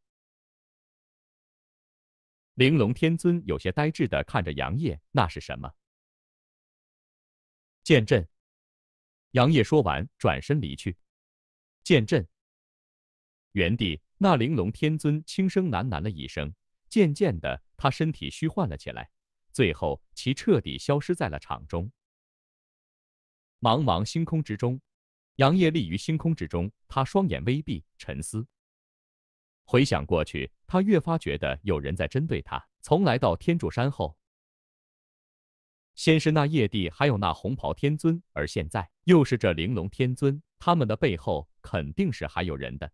玲珑天尊有些呆滞的看着杨业，那是什么？剑阵。杨业说完，转身离去。剑阵。原地，那玲珑天尊轻声喃喃了一声，渐渐的，他身体虚幻了起来。最后，其彻底消失在了场中。茫茫星空之中，杨业立于星空之中，他双眼微闭，沉思。回想过去，他越发觉得有人在针对他。从来到天柱山后，先是那叶帝，还有那红袍天尊，而现在又是这玲珑天尊，他们的背后肯定是还有人的。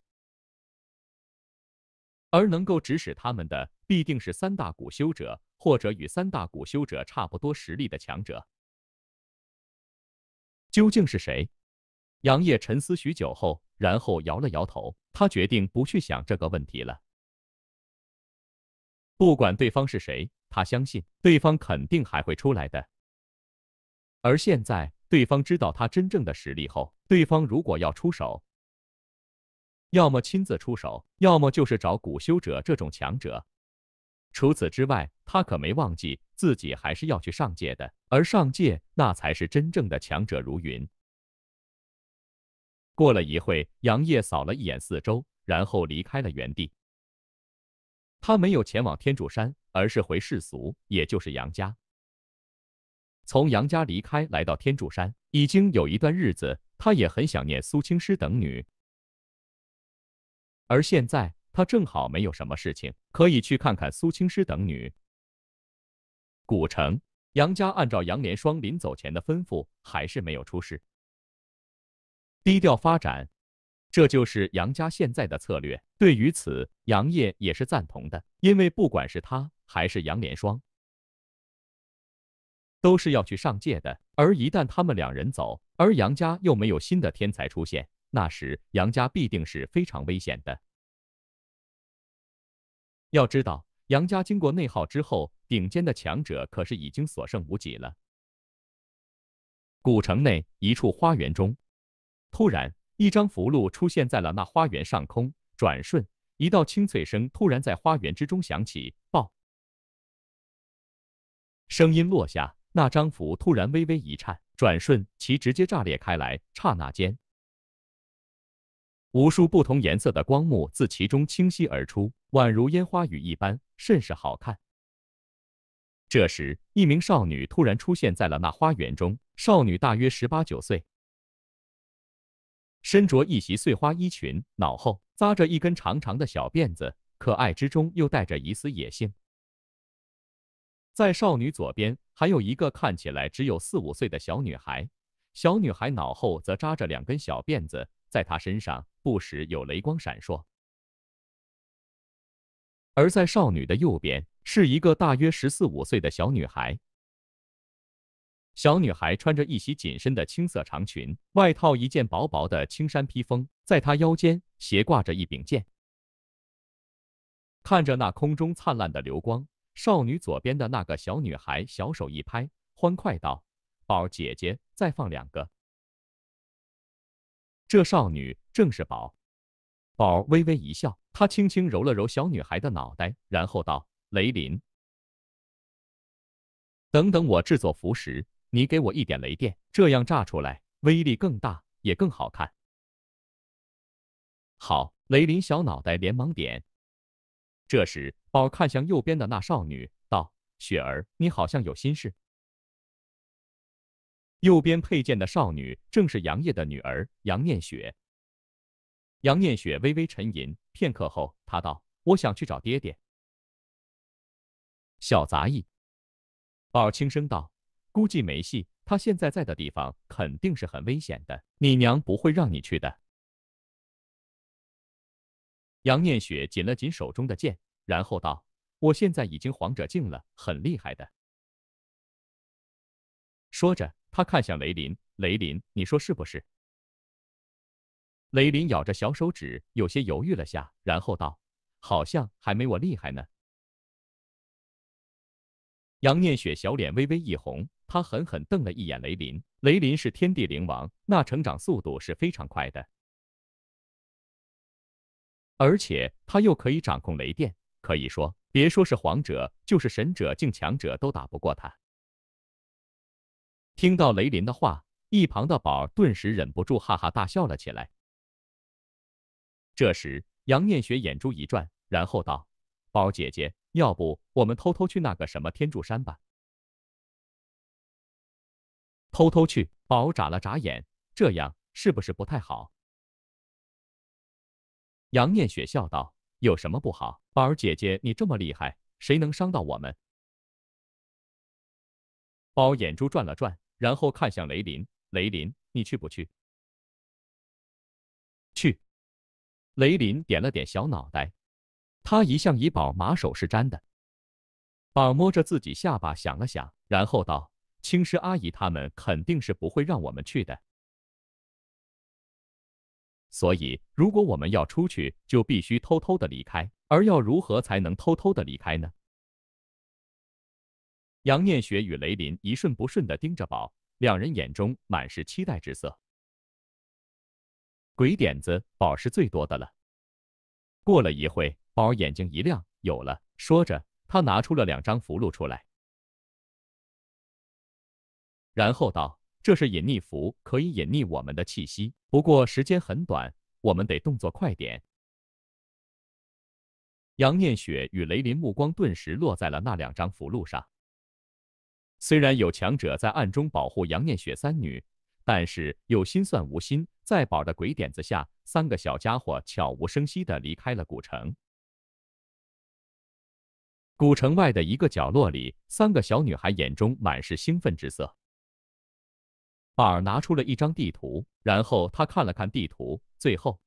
而能够指使他们的，必定是三大古修者，或者与三大古修者差不多实力的强者。究竟是谁？杨业沉思许久后，然后摇了摇头，他决定不去想这个问题了。不管对方是谁，他相信对方肯定还会出来的。而现在，对方知道他真正的实力后，对方如果要出手，要么亲自出手，要么就是找古修者这种强者。除此之外，他可没忘记自己还是要去上界的，而上界那才是真正的强者如云。过了一会，杨业扫了一眼四周，然后离开了原地。他没有前往天柱山，而是回世俗，也就是杨家。从杨家离开，来到天柱山已经有一段日子，他也很想念苏青师等女。而现在他正好没有什么事情，可以去看看苏青师等女。古城杨家按照杨连双临走前的吩咐，还是没有出事，低调发展，这就是杨家现在的策略。对于此，杨业也是赞同的，因为不管是他还是杨连双，都是要去上界的。而一旦他们两人走，而杨家又没有新的天才出现。那时，杨家必定是非常危险的。要知道，杨家经过内耗之后，顶尖的强者可是已经所剩无几了。古城内一处花园中，突然一张符箓出现在了那花园上空，转瞬一道清脆声突然在花园之中响起，爆！声音落下，那张符突然微微一颤，转瞬其直接炸裂开来，刹那间。无数不同颜色的光幕自其中清晰而出，宛如烟花雨一般，甚是好看。这时，一名少女突然出现在了那花园中。少女大约十八九岁，身着一袭碎花衣裙，脑后扎着一根长长的小辫子，可爱之中又带着一丝野性。在少女左边，还有一个看起来只有四五岁的小女孩，小女孩脑后则扎着两根小辫子。在她身上不时有雷光闪烁，而在少女的右边是一个大约十四五岁的小女孩。小女孩穿着一袭紧身的青色长裙，外套一件薄薄的青衫披风，在她腰间斜挂着一柄剑。看着那空中灿烂的流光，少女左边的那个小女孩小手一拍，欢快道：“宝姐姐，再放两个。”这少女正是宝，宝微微一笑，她轻轻揉了揉小女孩的脑袋，然后道：“雷林，等等我制作符石，你给我一点雷电，这样炸出来威力更大，也更好看。”好，雷林小脑袋连忙点。这时，宝看向右边的那少女，道：“雪儿，你好像有心事。”右边佩剑的少女正是杨业的女儿杨念雪。杨念雪微微沉吟片刻后，她道：“我想去找爹爹。”小杂役宝轻声道：“估计没戏，他现在在的地方肯定是很危险的，你娘不会让你去的。”杨念雪紧了紧手中的剑，然后道：“我现在已经皇者境了，很厉害的。”说着。他看向雷林，雷林，你说是不是？雷林咬着小手指，有些犹豫了下，然后道：“好像还没我厉害呢。”杨念雪小脸微微一红，她狠狠瞪了一眼雷林。雷林是天地灵王，那成长速度是非常快的，而且他又可以掌控雷电，可以说，别说是皇者，就是神者境强者都打不过他。听到雷林的话，一旁的宝儿顿时忍不住哈哈大笑了起来。这时，杨念雪眼珠一转，然后道：“宝儿姐姐，要不我们偷偷去那个什么天柱山吧？”“偷偷去？”宝儿眨了眨眼，“这样是不是不太好？”杨念雪笑道：“有什么不好？宝儿姐姐，你这么厉害，谁能伤到我们？”宝眼珠转了转。然后看向雷林，雷林，你去不去？去。雷林点了点小脑袋，他一向以宝马首是瞻的。宝摸着自己下巴想了想，然后道：“青石阿姨他们肯定是不会让我们去的，所以如果我们要出去，就必须偷偷的离开。而要如何才能偷偷的离开呢？”杨念雪与雷林一瞬不瞬地盯着宝，两人眼中满是期待之色。鬼点子，宝是最多的了。过了一会，宝眼睛一亮，有了。说着，他拿出了两张符箓出来，然后道：“这是隐匿符，可以隐匿我们的气息，不过时间很短，我们得动作快点。”杨念雪与雷林目光顿时落在了那两张符箓上。虽然有强者在暗中保护杨念雪三女，但是有心算无心，在宝儿的鬼点子下，三个小家伙悄无声息地离开了古城。古城外的一个角落里，三个小女孩眼中满是兴奋之色。宝儿拿出了一张地图，然后他看了看地图，最后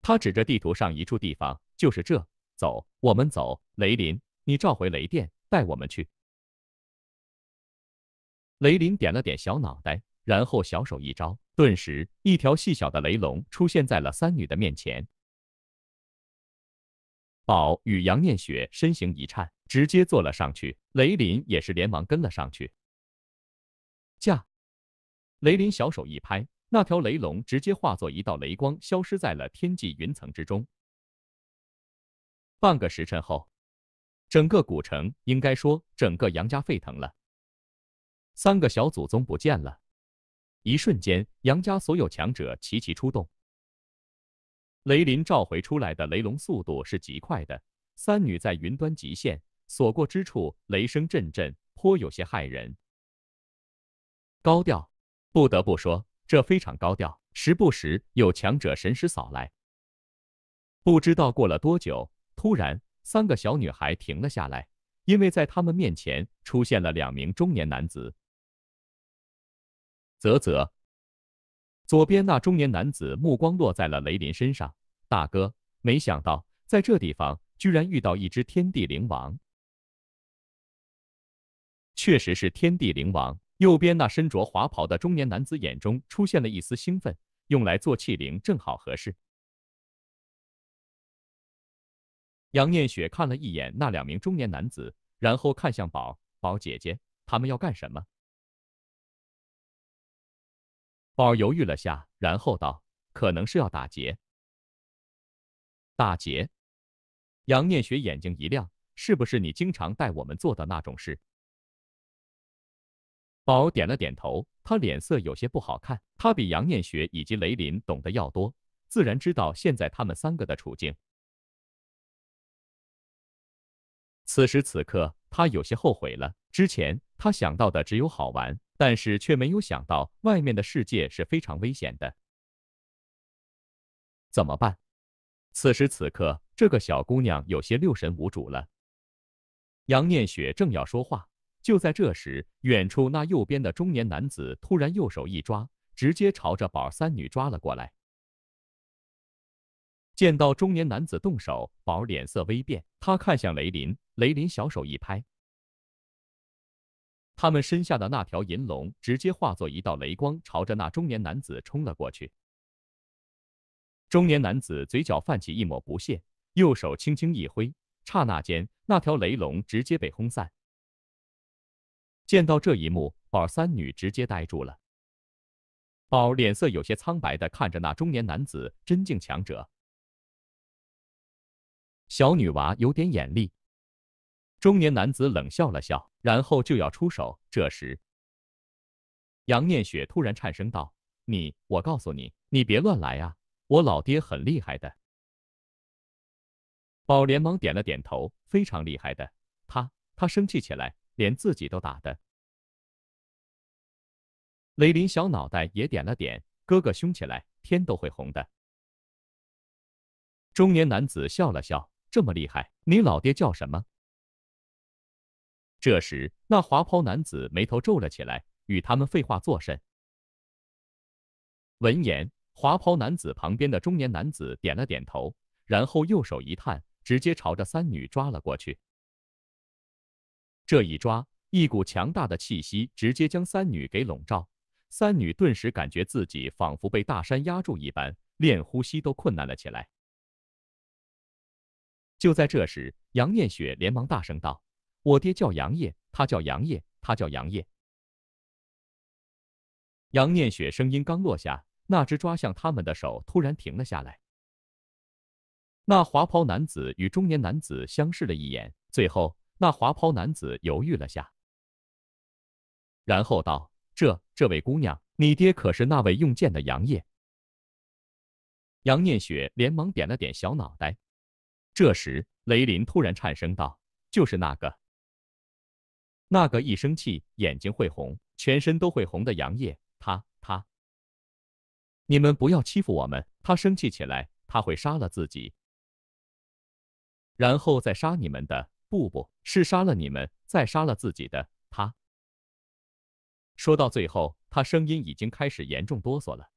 他指着地图上一处地方，就是这，走，我们走。雷林，你召回雷电，带我们去。雷林点了点小脑袋，然后小手一招，顿时一条细小的雷龙出现在了三女的面前。宝与杨念雪身形一颤，直接坐了上去。雷林也是连忙跟了上去。驾！雷林小手一拍，那条雷龙直接化作一道雷光，消失在了天际云层之中。半个时辰后，整个古城，应该说整个杨家沸腾了。三个小祖宗不见了，一瞬间，杨家所有强者齐齐出动。雷林召回出来的雷龙速度是极快的，三女在云端极限，所过之处雷声阵阵，颇有些骇人。高调，不得不说，这非常高调。时不时有强者神识扫来。不知道过了多久，突然，三个小女孩停了下来，因为在他们面前出现了两名中年男子。啧啧，左边那中年男子目光落在了雷林身上。大哥，没想到在这地方居然遇到一只天地灵王，确实是天地灵王。右边那身着华袍的中年男子眼中出现了一丝兴奋，用来做器灵正好合适。杨念雪看了一眼那两名中年男子，然后看向宝宝姐姐，他们要干什么？宝犹豫了下，然后道：“可能是要打劫。”打劫！杨念雪眼睛一亮：“是不是你经常带我们做的那种事？”宝点了点头，他脸色有些不好看。他比杨念雪以及雷林懂得要多，自然知道现在他们三个的处境。此时此刻，他有些后悔了。之前他想到的只有好玩。但是却没有想到，外面的世界是非常危险的。怎么办？此时此刻，这个小姑娘有些六神无主了。杨念雪正要说话，就在这时，远处那右边的中年男子突然右手一抓，直接朝着宝儿三女抓了过来。见到中年男子动手，宝儿脸色微变，他看向雷林，雷林小手一拍。他们身下的那条银龙直接化作一道雷光，朝着那中年男子冲了过去。中年男子嘴角泛起一抹不屑，右手轻轻一挥，刹那间，那条雷龙直接被轰散。见到这一幕，宝三女直接呆住了。宝脸色有些苍白的看着那中年男子，真境强者。小女娃有点眼力。中年男子冷笑了笑，然后就要出手。这时，杨念雪突然颤声道：“你，我告诉你，你别乱来啊！我老爹很厉害的。”宝连忙点了点头：“非常厉害的，他，他生气起来连自己都打的。”雷林小脑袋也点了点：“哥哥凶起来，天都会红的。”中年男子笑了笑：“这么厉害，你老爹叫什么？”这时，那华袍男子眉头皱了起来，与他们废话作甚？闻言，华袍男子旁边的中年男子点了点头，然后右手一探，直接朝着三女抓了过去。这一抓，一股强大的气息直接将三女给笼罩，三女顿时感觉自己仿佛被大山压住一般，连呼吸都困难了起来。就在这时，杨念雪连忙大声道。我爹叫杨业，他叫杨业，他叫杨业。杨念雪声音刚落下，那只抓向他们的手突然停了下来。那华袍男子与中年男子相视了一眼，最后那华袍男子犹豫了下，然后道：“这这位姑娘，你爹可是那位用剑的杨业？”杨念雪连忙点了点小脑袋。这时，雷林突然颤声道：“就是那个。”那个一生气眼睛会红，全身都会红的杨烨，他他，你们不要欺负我们。他生气起来，他会杀了自己，然后再杀你们的。不不，是杀了你们再杀了自己的。他说到最后，他声音已经开始严重哆嗦了。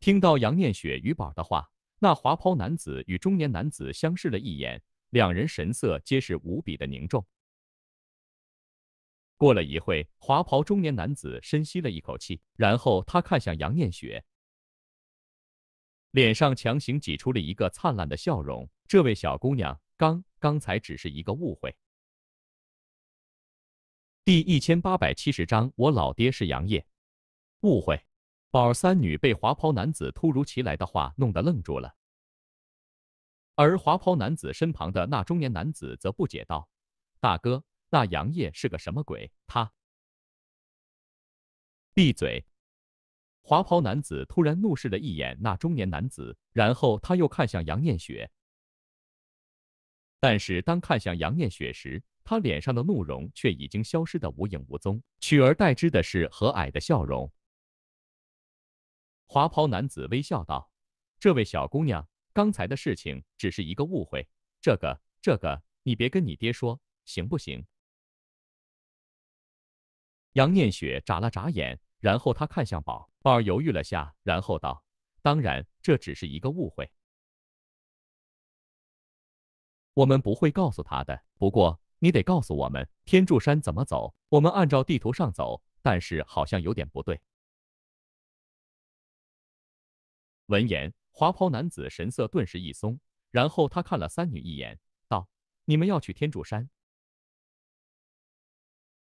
听到杨念雪、于宝的话，那滑坡男子与中年男子相视了一眼，两人神色皆是无比的凝重。过了一会，华袍中年男子深吸了一口气，然后他看向杨念雪，脸上强行挤出了一个灿烂的笑容：“这位小姑娘，刚刚才只是一个误会。”第一千八百七十章，我老爹是杨业。误会，宝儿三女被华袍男子突如其来的话弄得愣住了，而华袍男子身旁的那中年男子则不解道：“大哥。”那杨烨是个什么鬼？他闭嘴！华袍男子突然怒视了一眼那中年男子，然后他又看向杨念雪。但是当看向杨念雪时，他脸上的怒容却已经消失的无影无踪，取而代之的是和蔼的笑容。华袍男子微笑道：“这位小姑娘，刚才的事情只是一个误会，这个这个，你别跟你爹说，行不行？”杨念雪眨了眨眼，然后她看向宝宝，犹豫了下，然后道：“当然，这只是一个误会。我们不会告诉他的。不过，你得告诉我们天柱山怎么走。我们按照地图上走，但是好像有点不对。”闻言，华袍男子神色顿时一松，然后他看了三女一眼，道：“你们要去天柱山？”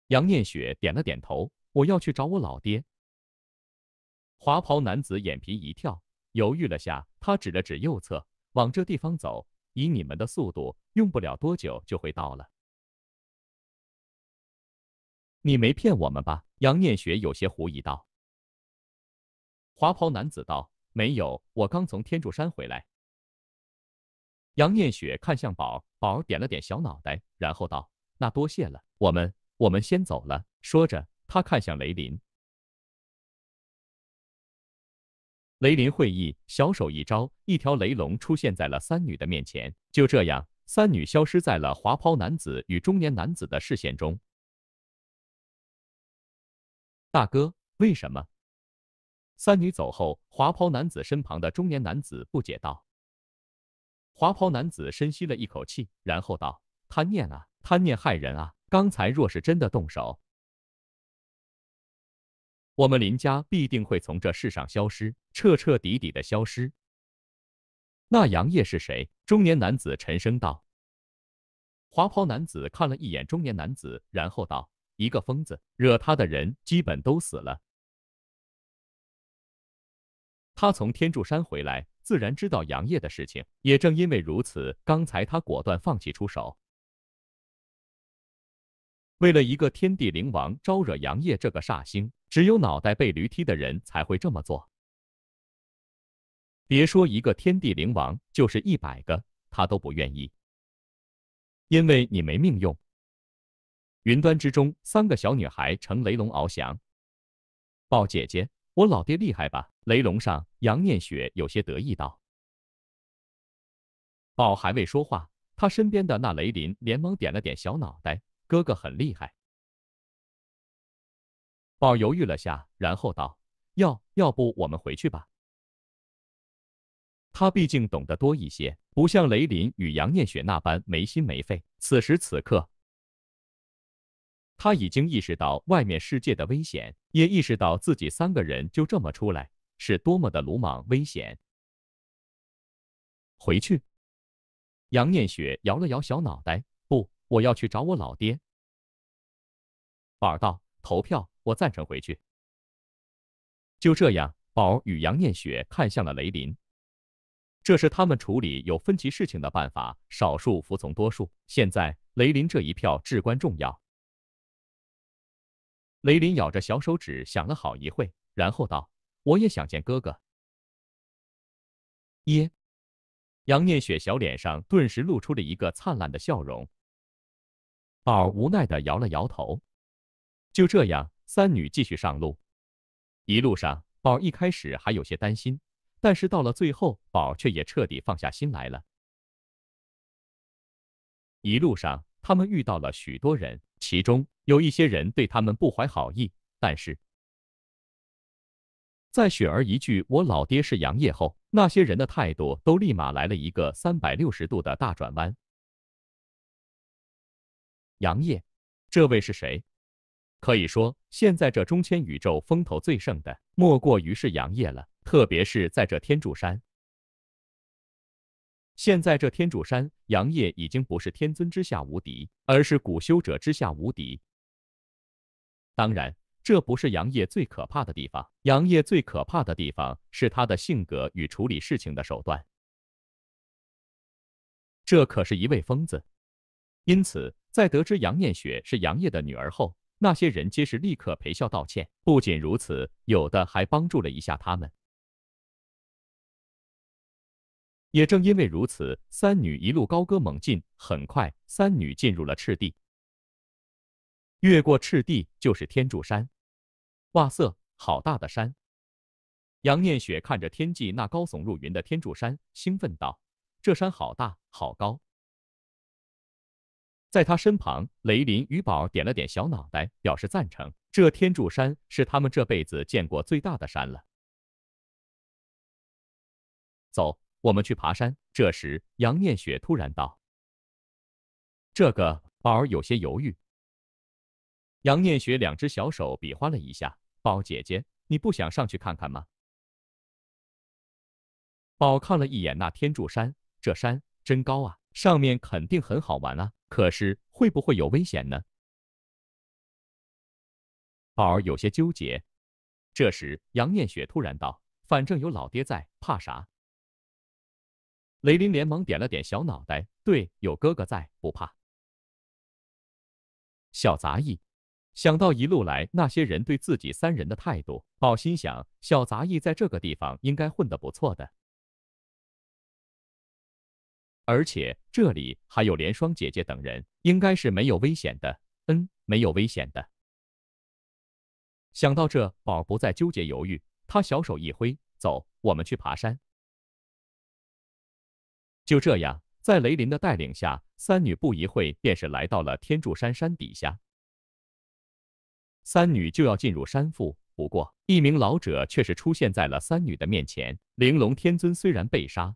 杨念雪点了点头：“我要去找我老爹。”华袍男子眼皮一跳，犹豫了下，他指了指右侧：“往这地方走，以你们的速度，用不了多久就会到了。”“你没骗我们吧？”杨念雪有些狐疑道。华袍男子道：“没有，我刚从天柱山回来。”杨念雪看向宝宝点了点小脑袋，然后道：“那多谢了，我们。”我们先走了。说着，他看向雷林。雷林会意，小手一招，一条雷龙出现在了三女的面前。就这样，三女消失在了华袍男子与中年男子的视线中。大哥，为什么？三女走后，华袍男子身旁的中年男子不解道。华袍男子深吸了一口气，然后道：“贪念啊，贪念害人啊！”刚才若是真的动手，我们林家必定会从这世上消失，彻彻底底的消失。那杨烨是谁？中年男子沉声道。华袍男子看了一眼中年男子，然后道：“一个疯子，惹他的人基本都死了。他从天柱山回来，自然知道杨烨的事情。也正因为如此，刚才他果断放弃出手。”为了一个天地灵王招惹杨业这个煞星，只有脑袋被驴踢的人才会这么做。别说一个天地灵王，就是一百个他都不愿意。因为你没命用。云端之中，三个小女孩乘雷龙翱翔。宝姐姐，我老爹厉害吧？雷龙上，杨念雪有些得意道。宝还未说话，他身边的那雷林连忙点了点小脑袋。哥哥很厉害。宝犹豫了下，然后道：“要要不我们回去吧？”他毕竟懂得多一些，不像雷林与杨念雪那般没心没肺。此时此刻，他已经意识到外面世界的危险，也意识到自己三个人就这么出来是多么的鲁莽危险。回去？杨念雪摇了摇小脑袋。我要去找我老爹。宝儿道：“投票，我赞成回去。”就这样，宝儿与杨念雪看向了雷林。这是他们处理有分歧事情的办法：少数服从多数。现在，雷林这一票至关重要。雷林咬着小手指，想了好一会，然后道：“我也想见哥哥。”耶！杨念雪小脸上顿时露出了一个灿烂的笑容。宝无奈地摇了摇头，就这样，三女继续上路。一路上，宝一开始还有些担心，但是到了最后，宝却也彻底放下心来了。一路上，他们遇到了许多人，其中有一些人对他们不怀好意，但是在雪儿一句“我老爹是杨业”后，那些人的态度都立马来了一个三百六十度的大转弯。杨业，这位是谁？可以说，现在这中千宇宙风头最盛的，莫过于是杨业了。特别是在这天柱山，现在这天柱山，杨业已经不是天尊之下无敌，而是古修者之下无敌。当然，这不是杨业最可怕的地方，杨业最可怕的地方是他的性格与处理事情的手段。这可是一位疯子，因此。在得知杨念雪是杨业的女儿后，那些人皆是立刻赔笑道歉。不仅如此，有的还帮助了一下他们。也正因为如此，三女一路高歌猛进。很快，三女进入了赤地，越过赤地就是天柱山。哇塞，好大的山！杨念雪看着天际那高耸入云的天柱山，兴奋道：“这山好大，好高。”在他身旁，雷林与宝点了点小脑袋，表示赞成。这天柱山是他们这辈子见过最大的山了。走，我们去爬山。这时，杨念雪突然道：“这个宝儿有些犹豫。”杨念雪两只小手比划了一下：“宝姐姐，你不想上去看看吗？”宝看了一眼那天柱山，这山真高啊，上面肯定很好玩啊。可是会不会有危险呢？宝儿有些纠结。这时，杨念雪突然道：“反正有老爹在，怕啥？”雷林连忙点了点小脑袋：“对，有哥哥在，不怕。”小杂役想到一路来那些人对自己三人的态度，宝心想：小杂役在这个地方应该混得不错的。而且这里还有连霜姐姐等人，应该是没有危险的。嗯，没有危险的。想到这，宝儿不再纠结犹豫，他小手一挥，走，我们去爬山。就这样，在雷林的带领下，三女不一会便是来到了天柱山山底下。三女就要进入山腹，不过一名老者却是出现在了三女的面前。玲珑天尊虽然被杀。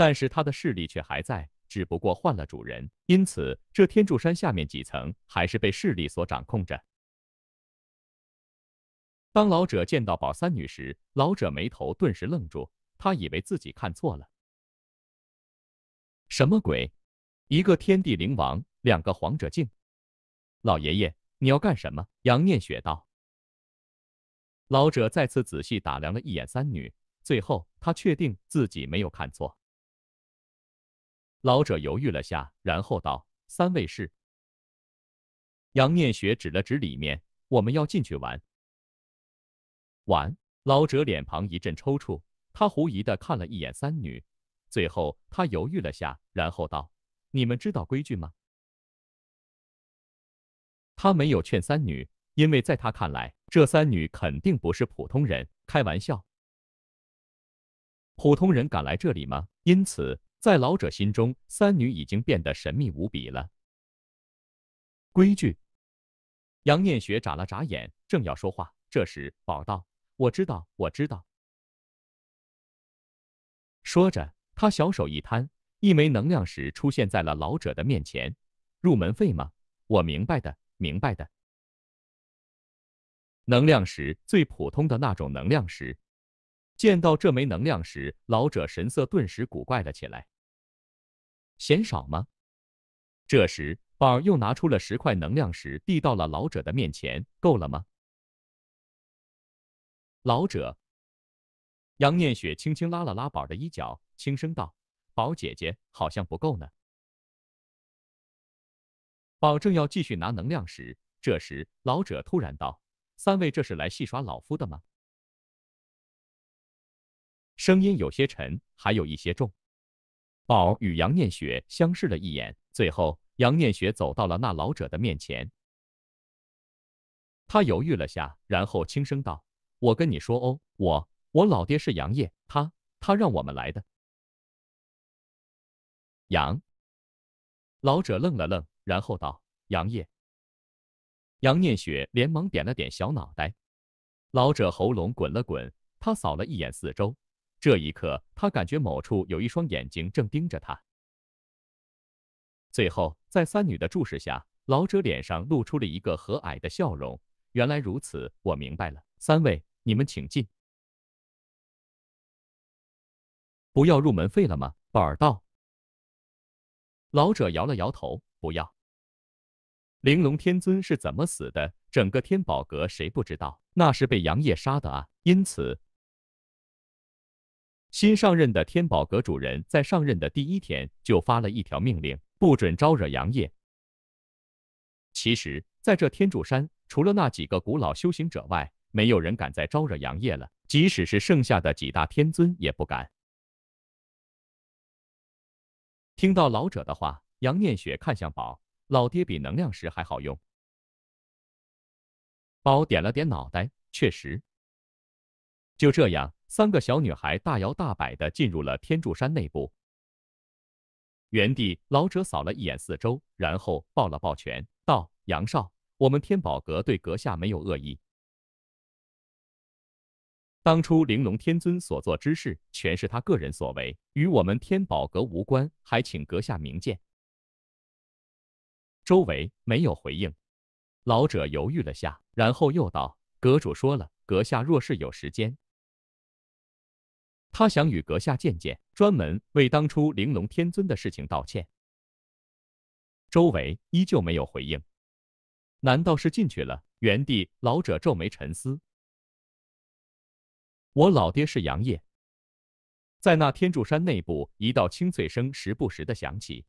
但是他的势力却还在，只不过换了主人。因此，这天柱山下面几层还是被势力所掌控着。当老者见到宝三女时，老者眉头顿时愣住，他以为自己看错了。什么鬼？一个天地灵王，两个皇者境。老爷爷，你要干什么？杨念雪道。老者再次仔细打量了一眼三女，最后他确定自己没有看错。老者犹豫了下，然后道：“三位是？”杨念雪指了指里面，“我们要进去玩。”玩？老者脸庞一阵抽搐，他狐疑的看了一眼三女，最后他犹豫了下，然后道：“你们知道规矩吗？”他没有劝三女，因为在他看来，这三女肯定不是普通人。开玩笑，普通人敢来这里吗？因此。在老者心中，三女已经变得神秘无比了。规矩。杨念雪眨了眨眼，正要说话，这时宝道：“我知道，我知道。”说着，他小手一摊，一枚能量石出现在了老者的面前。“入门费吗？”“我明白的，明白的。”能量石，最普通的那种能量石。见到这枚能量石，老者神色顿时古怪了起来。嫌少吗？这时，宝儿又拿出了十块能量石，递到了老者的面前。够了吗？老者杨念雪轻轻拉了拉宝儿的衣角，轻声道：“宝姐姐，好像不够呢。”宝正要继续拿能量石，这时老者突然道：“三位这是来戏耍老夫的吗？”声音有些沉，还有一些重。宝与杨念雪相视了一眼，最后杨念雪走到了那老者的面前。他犹豫了下，然后轻声道：“我跟你说哦，我我老爹是杨业，他他让我们来的。”杨老者愣了愣，然后道：“杨业。”杨念雪连忙点了点小脑袋。老者喉咙滚了滚，他扫了一眼四周。这一刻，他感觉某处有一双眼睛正盯着他。最后，在三女的注视下，老者脸上露出了一个和蔼的笑容。原来如此，我明白了。三位，你们请进。不要入门费了吗？宝儿道。老者摇了摇头，不要。玲珑天尊是怎么死的？整个天宝阁谁不知道？那是被杨业杀的啊！因此。新上任的天宝阁主人在上任的第一天就发了一条命令：不准招惹杨业。其实，在这天柱山，除了那几个古老修行者外，没有人敢再招惹杨业了。即使是剩下的几大天尊，也不敢。听到老者的话，杨念雪看向宝老爹：“比能量石还好用。”宝点了点脑袋，确实。就这样。三个小女孩大摇大摆地进入了天柱山内部。原地，老者扫了一眼四周，然后抱了抱拳，道：“杨少，我们天宝阁对阁下没有恶意。当初玲珑天尊所做之事，全是他个人所为，与我们天宝阁无关，还请阁下明鉴。”周围没有回应，老者犹豫了下，然后又道：“阁主说了，阁下若是有时间。”他想与阁下见见，专门为当初玲珑天尊的事情道歉。周围依旧没有回应，难道是进去了？原地，老者皱眉沉思。我老爹是杨业。在那天柱山内部，一道清脆声时不时的响起。